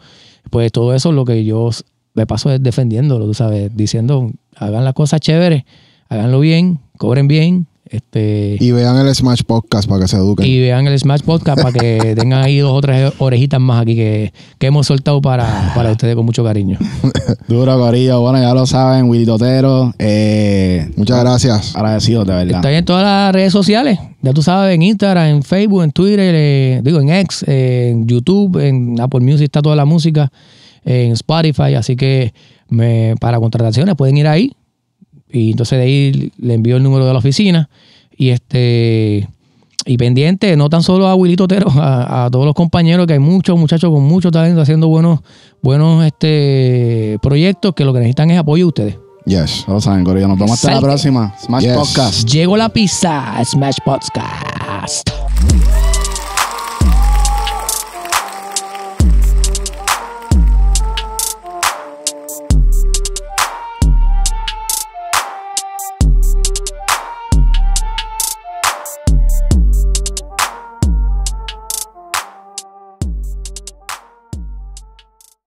pues todo eso es lo que yo me paso es defendiéndolo, tú sabes, diciendo, hagan las cosas chéveres, háganlo bien, cobren bien, este, y vean el Smash Podcast para que se eduquen. Y vean el Smash Podcast para que tengan (laughs) ahí dos o tres orejitas más aquí que, hemos soltado para, para, (laughs) ustedes con mucho cariño. Duro, cariño Bueno, ya lo saben, Willy Totero. Eh, muchas ah, gracias. Agradecido, de verdad. Está en todas las redes sociales. Ya tú sabes, en Instagram, en Facebook, en Twitter, eh, digo, en X, en YouTube, en Apple Music está toda la música, en Spotify. Así que me, para contrataciones pueden ir ahí y entonces de ahí le envió el número de la oficina. Y este y pendiente, no tan solo a Wilito Tero, a, todos los compañeros, que hay muchos muchachos con mucho talento haciendo buenos, buenos este, proyectos que lo que necesitan es apoyo de ustedes. Yes, lo saben, Corillo. Nos vemos hasta la próxima. Smash Podcast. Llegó la pizza. Smash Podcast.